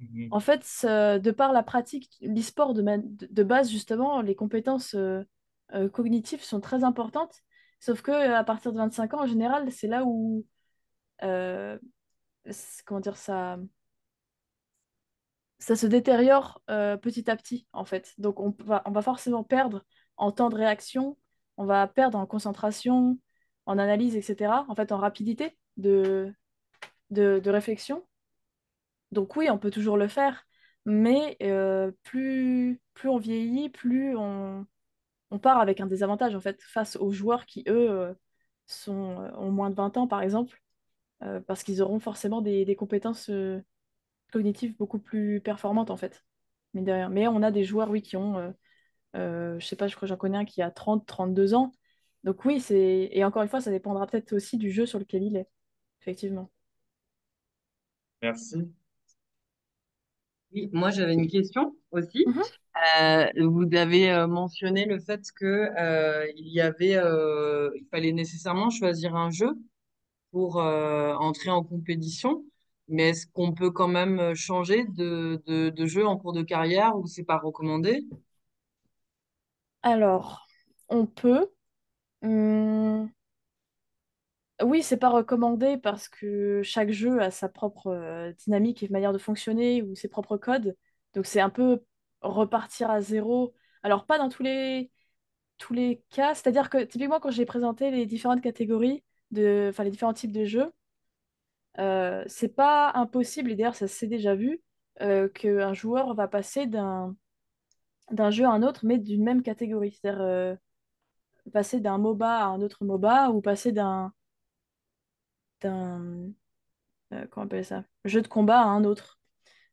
mhm. en fait, de par la pratique, le de, de, base, justement, les compétences cognitives sont très importantes. Sauf que à partir de 25 ans, en général, c'est là où comment dire ça ça se détériore euh, petit à petit, en fait. Donc, on va, on va forcément perdre en temps de réaction, on va perdre en concentration, en analyse, etc. En fait, en rapidité de, de, réflexion. Donc, oui, on peut toujours le faire, mais euh, plus, plus on vieillit, plus on, part avec un désavantage, en fait, face aux joueurs qui, eux, euh, sont, ont moins de 20 ans, par exemple, parce qu'ils auront forcément des compétences cognitive beaucoup plus performante, en fait. Mais, derrière. mais on a des joueurs, oui, qui ont, euh, euh, je sais pas, je crois que j'en connais un qui a 30, 32 ans. Donc oui, c'est et encore une fois, ça dépendra peut-être aussi du jeu sur lequel il est, effectivement. Merci. Oui, moi j'avais une question aussi. Mm-hmm. Euh, vous avez mentionné le fait que il y avait, il fallait nécessairement choisir un jeu pour entrer en compétition. Mais est-ce qu'on peut quand même euh, changer de, jeu en cours de carrière ou c'est pas recommandé Alors, on peut. Mmh. Oui, c'est pas recommandé parce que chaque jeu a sa propre euh, dynamique et manière de fonctionner ou ses propres codes. Donc c'est un peu repartir à zéro. Alors pas dans tous les tous les cas, c'est-à-dire que typiquement quand j'ai présenté les différentes catégories de enfin les différents types de jeux, euh, c'est pas impossible, et d'ailleurs ça s'est déjà vu, euh, qu'un joueur va passer d'un, d'un jeu à un autre, mais d'une même catégorie. C'est-à-dire euh, passer d'un MOBA à un autre MOBA, ou passer d'un, d'un euh, comment ça? Jeu de combat à un autre.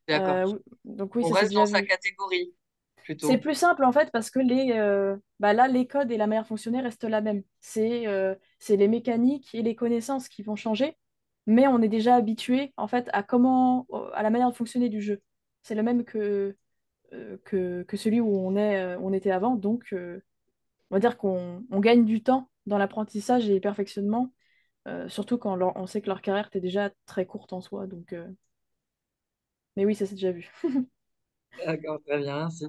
D'accord. donc oui, On reste dans sa catégorie, C'est plus simple en fait parce que les, bah là, les codes et la manière de fonctionner restent la même. C'est c'est les mécaniques et les connaissances qui vont changer, mais on est déjà habitué en fait à comment, à la manière de fonctionner du jeu. C'est le même que, euh, que, celui où on, est, euh, on était avant, donc euh, on va dire qu'on gagne du temps dans l'apprentissage et le perfectionnement, surtout quand on sait que leur carrière était déjà très courte en soi. Donc, mais oui, ça s'est déjà vu. D'accord, très bien, merci.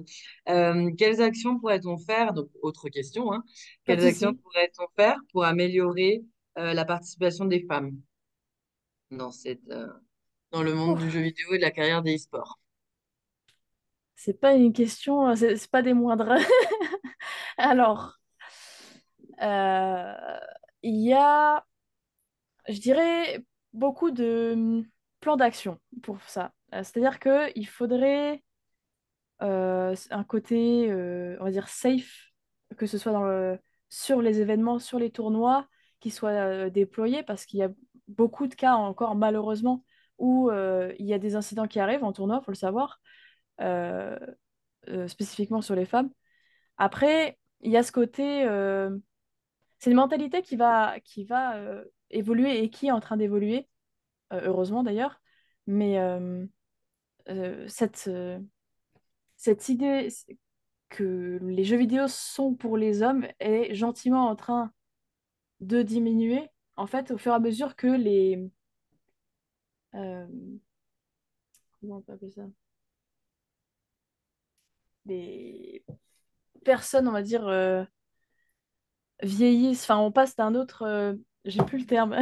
quelles actions pourrait-on faire, donc autre question, hein, quelles actions pourrait-on faire pour améliorer la participation des femmes dans, cette, euh, dans le monde du jeu vidéo et de la carrière des e-sports C'est pas une question, euh, c'est pas des moindres. Alors, euh, il y a, je dirais, beaucoup de mm, plans d'action pour ça. C'est-à-dire que il faudrait un côté, on va dire, safe, que ce soit dans le, sur les événements, sur les tournois, qui soit déployé, parce qu'il y a beaucoup de cas encore malheureusement où euh, il y a des incidents qui arrivent en tournoi, il faut le savoir, euh, euh, spécifiquement sur les femmes. Après, il y a ce côté, c'est une mentalité qui va, qui va évoluer et qui est en train d'évoluer, heureusement d'ailleurs, mais cette, cette idée que les jeux vidéo sont pour les hommes est gentiment en train de diminuer en fait, au fur et à mesure que les. Euh, comment on peut appeler ça Les personnes, on va dire, euh, vieillissent. Enfin, on passe d'un autre. Euh, j'ai plus le terme.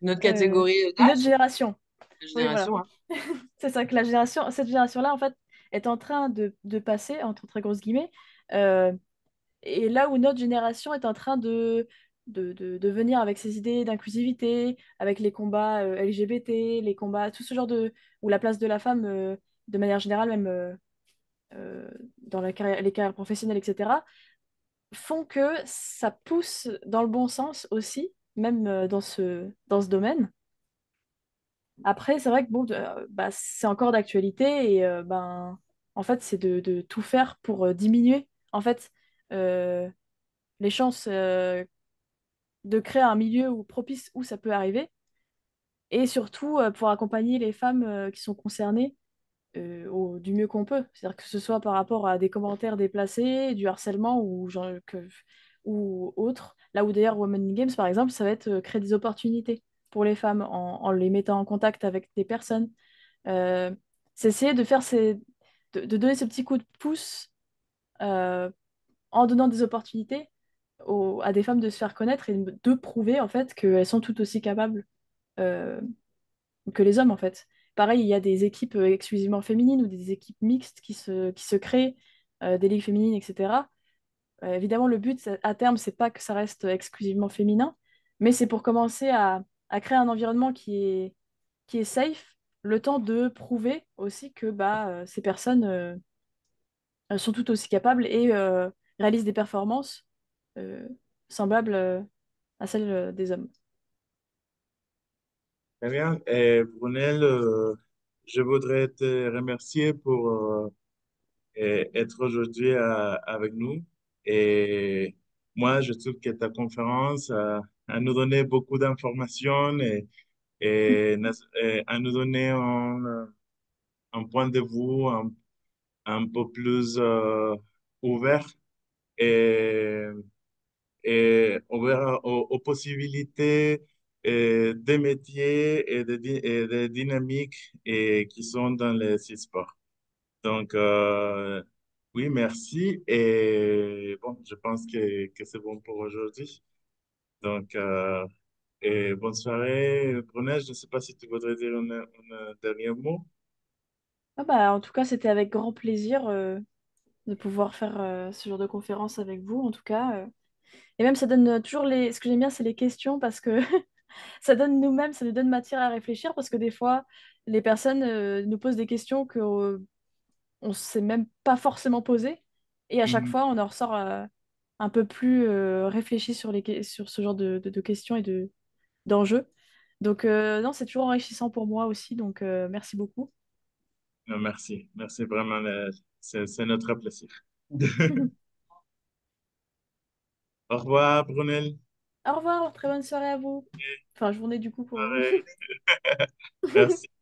Notre catégorie. Une autre génération C'est ça que la génération, cette génération-là, en fait, est en train de, de passer, entre très grosses guillemets, et là où notre génération est en train de de, de, venir avec ses idées d'inclusivité, avec les combats euh, LGBT, les combats, tout ce genre de... ou la place de la femme, euh, de manière générale, même euh, dans la carrière, les carrières professionnelles, etc., font que ça pousse dans le bon sens aussi, même dans ce, dans ce domaine. Après, c'est vrai que bon, bah, c'est encore d'actualité et ben, en fait, c'est de, de, tout faire pour diminuer en fait les chances de créer un milieu où, propice où ça peut arriver. Et surtout, euh, pour accompagner les femmes euh, qui sont concernées euh, du mieux qu'on peut. C'est-à-dire que ce soit par rapport à des commentaires déplacés, du harcèlement ou, genre, que, ou autre. Là où d'ailleurs Women in Games, par exemple, ça va être créer des opportunités pour les femmes en, les mettant en contact avec des personnes. c'est essayer de faire ces, de, donner ce petit coup de pouce en donnant des opportunités à des femmes de se faire connaître et de prouver en fait qu'elles sont tout aussi capables euh, que les hommes en fait. Pareil, il y a des équipes exclusivement féminines ou des équipes mixtes qui se, qui se créent, euh, des ligues féminines, etc. Euh, évidemment, le but à terme, c'est pas que ça reste exclusivement féminin, mais c'est pour commencer à, à, créer un environnement qui est, qui est safe, le temps de prouver aussi que bah, ces personnes sont tout aussi capables et réalisent des performances euh, semblable euh, à celle euh, des hommes. Très bien. Et Brunel, je voudrais te remercier pour eh, être aujourd'hui avec nous. Et moi, je trouve que ta conférence a, nous donné beaucoup d'informations et, et, a nous donné un, point de vue un, peu plus ouvert. Et et eh, verra aux, aux possibilités eh, des métiers et des, dynamiques et eh, qui sont dans les six sports. Donc, euh, oui, merci. Et bon, je pense que, que c'est bon pour aujourd'hui. Donc, euh, et bonne soirée. Brunet, je ne sais pas si tu voudrais dire un dernier mot. Ah bah, en tout cas, c'était avec grand plaisir euh, de pouvoir faire ce genre de conférence avec vous. En tout cas, et même, ça donne euh, toujours les. Ce que j'aime bien, c'est les questions parce que ça donne nous-mêmes, ça nous donne matière à réfléchir parce que des fois, les personnes euh, nous posent des questions que euh, on ne s'est même pas forcément posées. Et à chaque mmh fois, on en ressort un peu plus réfléchi sur, les, sur ce genre de, de, questions et de, d'enjeux. Donc, non, c'est toujours enrichissant pour moi aussi. Donc, merci beaucoup. Ah, merci. Merci vraiment. c'est notre plaisir. Au revoir, Brunel. Au revoir, très bonne soirée à vous. Enfin, journée du coup pour vous. Merci.